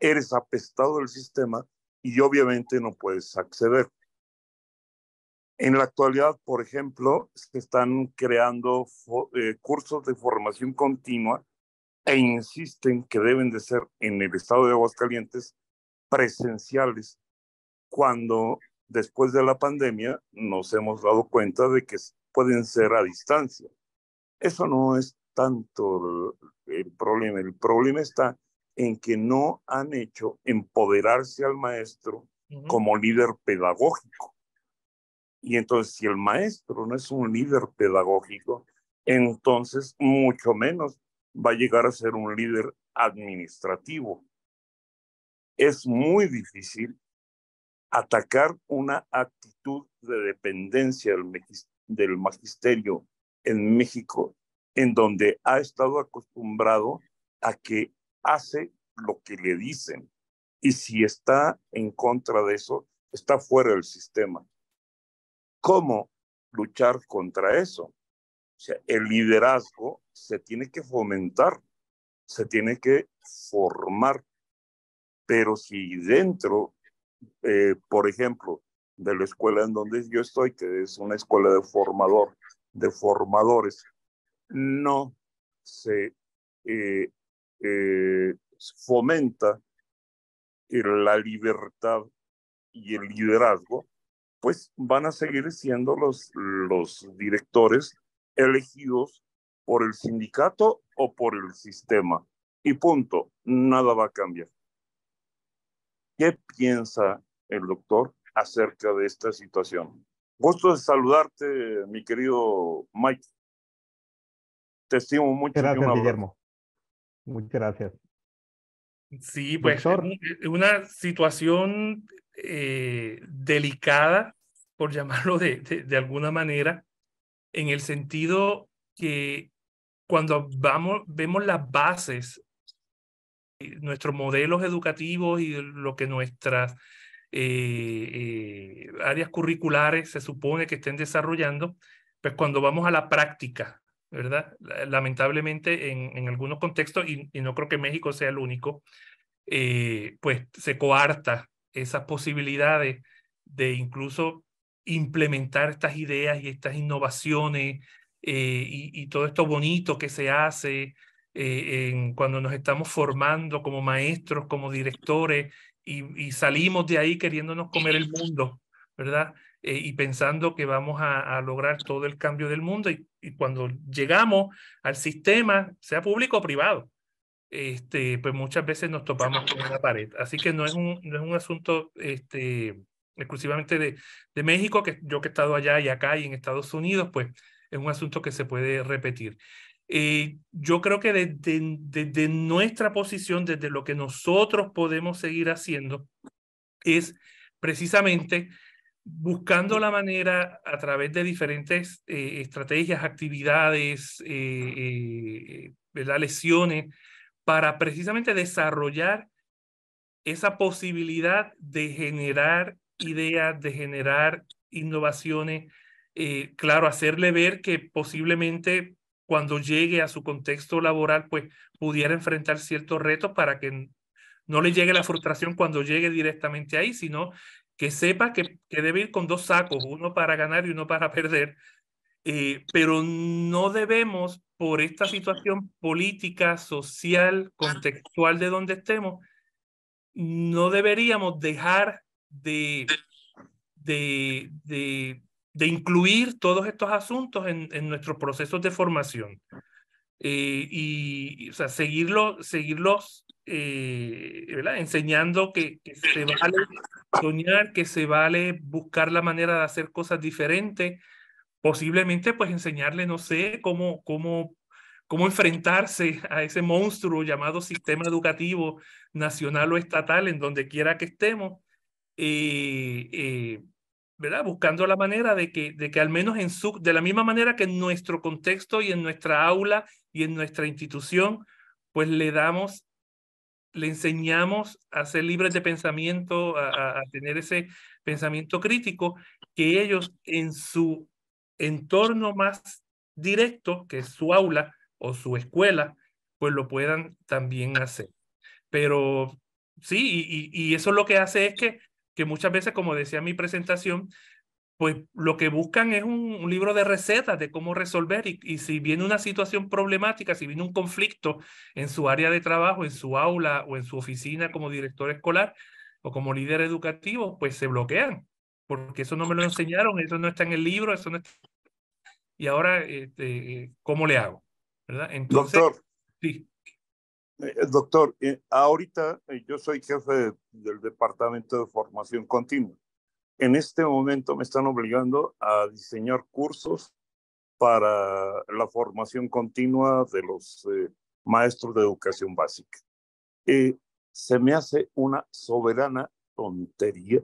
eres apestado del sistema y obviamente no puedes acceder. En la actualidad, por ejemplo, se están creando eh, cursos de formación continua e insisten que deben de ser en el estado de Aguascalientes presenciales, cuando después de la pandemia nos hemos dado cuenta de que pueden ser a distancia. Eso no es tanto el problema. El problema está en que no han hecho empoderarse al maestro como líder pedagógico. Y entonces, si el maestro no es un líder pedagógico, entonces mucho menos va a llegar a ser un líder administrativo. Es muy difícil atacar una actitud de dependencia del, magisterio en México en donde ha estado acostumbrado a que hace lo que le dicen. Y si está en contra de eso, está fuera del sistema. ¿Cómo luchar contra eso? O sea, el liderazgo se tiene que fomentar, se tiene que formar. Pero si dentro, eh, por ejemplo, de la escuela en donde yo estoy, que es una escuela de formador, de formadores, no se eh, eh, fomenta la libertad y el liderazgo, pues van a seguir siendo los, los directores elegidos por el sindicato o por el sistema. Y punto, nada va a cambiar. ¿Qué piensa el doctor acerca de esta situación? Gusto de saludarte, mi querido Mike. Te mucho. Gracias, Guillermo. Muchas gracias. Sí, pues eh, una situación eh, delicada, por llamarlo de, de, alguna manera, en el sentido que cuando vamos, vemos las bases, eh, nuestros modelos educativos y lo que nuestras áreas curriculares se supone que estén desarrollando, pues cuando vamos a la práctica ¿verdad? Lamentablemente en, algunos contextos, y, no creo que México sea el único, eh, pues se coarta esas posibilidades de incluso implementar estas ideas y estas innovaciones eh, y, todo esto bonito que se hace eh, cuando nos estamos formando como maestros, como directores y, y salimos de ahí queriéndonos comer el mundo, ¿verdad? Eh, y pensando que vamos a, lograr todo el cambio del mundo. Y, cuando llegamos al sistema, sea público o privado, este, pues muchas veces nos topamos con una pared. Así que no es un, no es un asunto este, exclusivamente de, de México, que yo que he estado allá y acá y en Estados Unidos, pues es un asunto que se puede repetir. Eh, yo creo que desde, desde, nuestra posición, desde lo que nosotros podemos seguir haciendo, es precisamente buscando la manera a través de diferentes eh, estrategias, actividades, eh, eh lesiones, para precisamente desarrollar esa posibilidad de generar ideas, de generar innovaciones, eh, claro, hacerle ver que posiblemente cuando llegue a su contexto laboral, pues pudiera enfrentar ciertos retos para que no le llegue la frustración cuando llegue directamente ahí, sino que sepa que, debe ir con dos sacos, uno para ganar y uno para perder, eh, pero no debemos, por esta situación política, social, contextual de donde estemos, no deberíamos dejar de, de, de, incluir todos estos asuntos en, nuestros procesos de formación. Eh, y, o sea, seguirlo, seguirlos eh, ¿verdad? enseñando que, se vale soñar, que se vale buscar la manera de hacer cosas diferentes, posiblemente pues enseñarle, no sé, cómo, cómo, cómo enfrentarse a ese monstruo llamado sistema educativo nacional o estatal, en donde quiera que estemos, eh, eh, ¿verdad? Buscando la manera de que, de que al menos en su, de la misma manera que en nuestro contexto y en nuestra aula y en nuestra institución, pues le damos le enseñamos a ser libres de pensamiento, a, tener ese pensamiento crítico, que ellos en su entorno más directo, que es su aula o su escuela, pues lo puedan también hacer. Pero sí, y, eso lo que hace es que, que muchas veces, como decía mi presentación, pues lo que buscan es un, libro de recetas de cómo resolver y, si viene una situación problemática, si viene un conflicto en su área de trabajo, en su aula o en su oficina como director escolar o como líder educativo, pues se bloquean, porque eso no me lo enseñaron, eso no está en el libro, eso no está... Y ahora, este, eh, ¿cómo le hago? Doctor. Eh, eh, doctor, ahorita yo soy jefe del Departamento de Formación Continua en este momento me están obligando a diseñar cursos para la formación continua de los eh, maestros de educación básica. Eh, se me hace una soberana tontería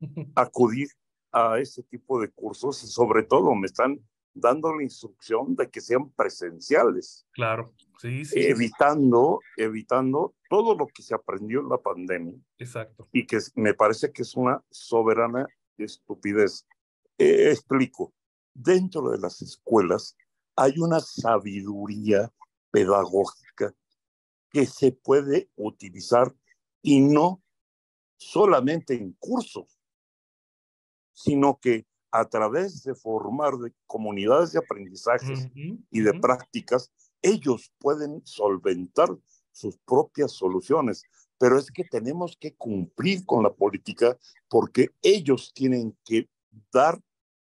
acudir a ese tipo de cursos y sobre todo me están dando la instrucción de que sean presenciales. Claro, sí, sí. Evitando, evitando todo lo que se aprendió en la pandemia. Exacto. Y que me parece que es una soberana estupidez. Eh, explico, dentro de las escuelas hay una sabiduría pedagógica que se puede utilizar y no solamente en cursos, sino que a través de formar de comunidades de aprendizajes y de prácticas, ellos pueden solventar sus propias soluciones. Pero es que tenemos que cumplir con la política porque ellos tienen que dar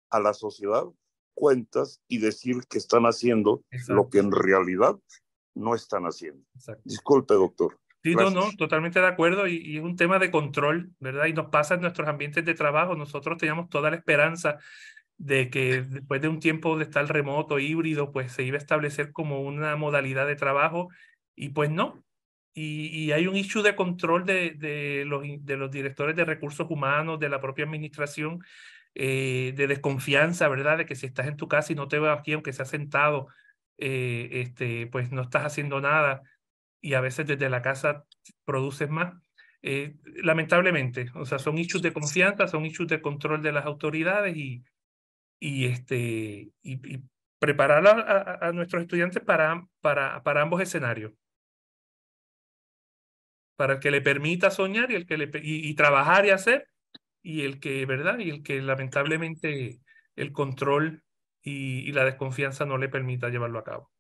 a la sociedad cuentas y decir que están haciendo lo que en realidad no están haciendo. Disculpe, doctor. Sí, no, no, totalmente de acuerdo y, es un tema de control, ¿verdad? Y nos pasa en nuestros ambientes de trabajo. Nosotros teníamos toda la esperanza de que después de un tiempo de estar remoto, híbrido, pues se iba a establecer como una modalidad de trabajo y pues no. Y, hay un issue de control de, los, de los directores de recursos humanos, de la propia administración, eh, de desconfianza, ¿verdad? De que si estás en tu casa y no te veo aquí, aunque seas sentado, eh, este, pues no estás haciendo nada y a veces desde la casa produces más. Eh, lamentablemente, o sea, son issues de confianza, son issues de control de las autoridades y, y, este, y, preparar a, nuestros estudiantes para, para, para ambos escenarios. Para el que le permita soñar y, el que le, y, trabajar y hacer, y el que, ¿verdad? Y el que lamentablemente el control y la desconfianza no le permita llevarlo a cabo.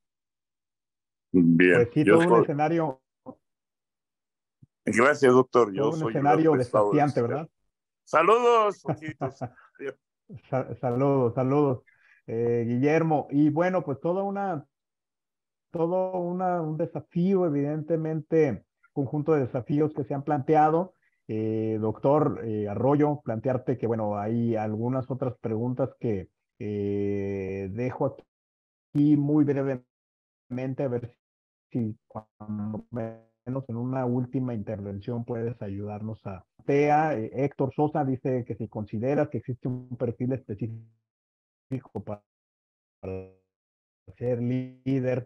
Bien. Pues todo un escenario. Gracias, doctor. un escenario desafiante, ¿verdad? Saludos, Saludos, saludos, eh, Guillermo. Y bueno, pues todo una, todo una, un desafío, evidentemente, conjunto de desafíos que se han planteado. Eh, doctor eh, Arroyo, plantearte que, bueno, hay algunas otras preguntas que eh, dejo aquí muy brevemente, a ver si si cuando menos en una última intervención puedes ayudarnos a TEA. Eh, Héctor Sosa dice que si consideras que existe un perfil específico para, ser líder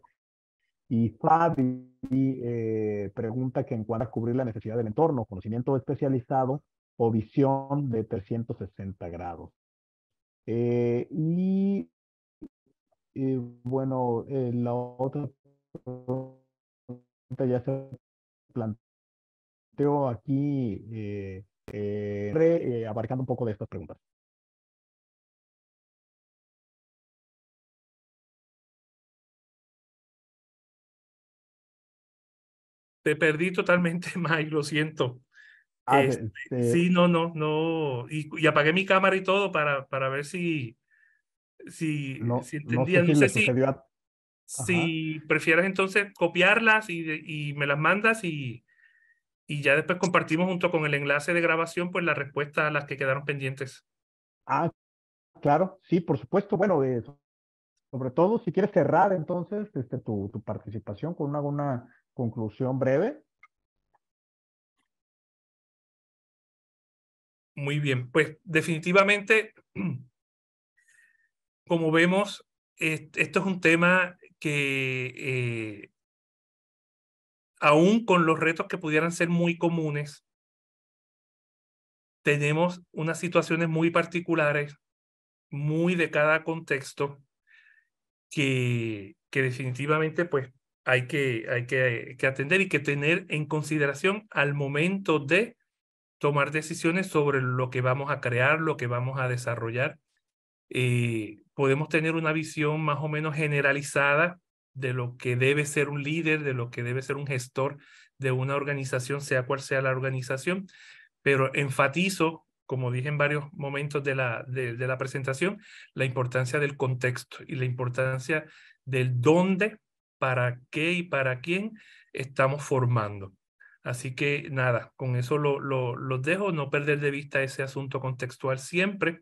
y Fabi eh, pregunta que en cuanto cubrir la necesidad del entorno, conocimiento especializado o visión de 360 grados. Eh, y bueno, la otra ya se planteó aquí, eh, eh, eh, abarcando un poco de estas preguntas. Te perdí totalmente, Mike, lo siento. Ah, este, sí, no, no, no. Y, apagué mi cámara y todo para, para ver si, si, no, entendía. No sé, si A... Si prefieres entonces copiarlas y, y me las mandas y, y ya después compartimos junto con el enlace de grabación pues la respuesta a las que quedaron pendientes. Ah, claro, sí, por supuesto. Bueno, eh, sobre todo si quieres cerrar entonces este, tu, tu participación con alguna conclusión breve. Muy bien, pues definitivamente, como vemos, esto es un tema que eh, aún con los retos que pudieran ser muy comunes, tenemos unas situaciones muy particulares, muy de cada contexto, que, que definitivamente pues hay que, hay que, atender y que tener en consideración al momento de tomar decisiones sobre lo que vamos a crear, lo que vamos a desarrollar. Eh, podemos tener una visión más o menos generalizada de lo que debe ser un líder, de lo que debe ser un gestor de una organización, sea cual sea la organización, pero enfatizo, como dije en varios momentos de la, de, la presentación, la importancia del contexto y la importancia del dónde, para qué y para quién estamos formando. Así que nada, con eso los lo, dejo, no perder de vista ese asunto contextual siempre.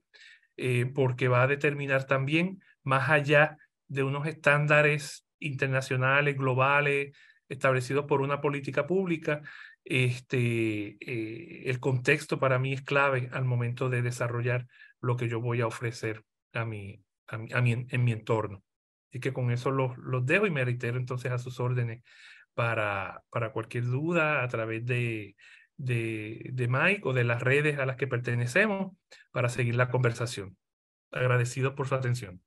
Eh, porque va a determinar también, más allá de unos estándares internacionales, globales, establecidos por una política pública, este, eh, el contexto para mí es clave al momento de desarrollar lo que yo voy a ofrecer a mi, a mi, en, mi entorno. Y que con eso los, los dejo y me reitero entonces a sus órdenes para, para cualquier duda a través de de, de Mike o de las redes a las que pertenecemos para seguir la conversación. Agradecido por su atención.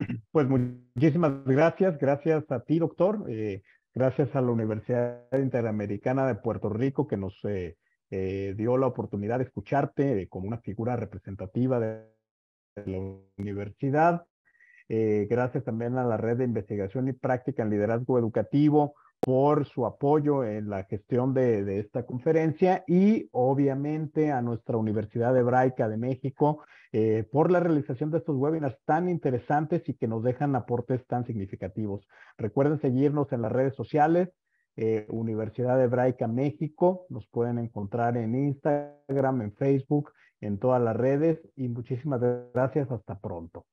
Pues muchísimas gracias, gracias a ti, doctor, eh, gracias a la Universidad Interamericana de Puerto Rico que nos eh, eh, dio la oportunidad de escucharte como una figura representativa de, de la universidad. gracias también a la Red de Investigación y Práctica en Liderazgo Educativo, por su apoyo en la gestión de, esta conferencia y obviamente a nuestra Universidad Hebraica de México eh, por la realización de estos webinars tan interesantes y que nos dejan aportes tan significativos. Recuerden seguirnos en las redes sociales, eh, Universidad Hebraica México, nos pueden encontrar en Instagram, en Facebook, en todas las redes y muchísimas gracias, hasta pronto.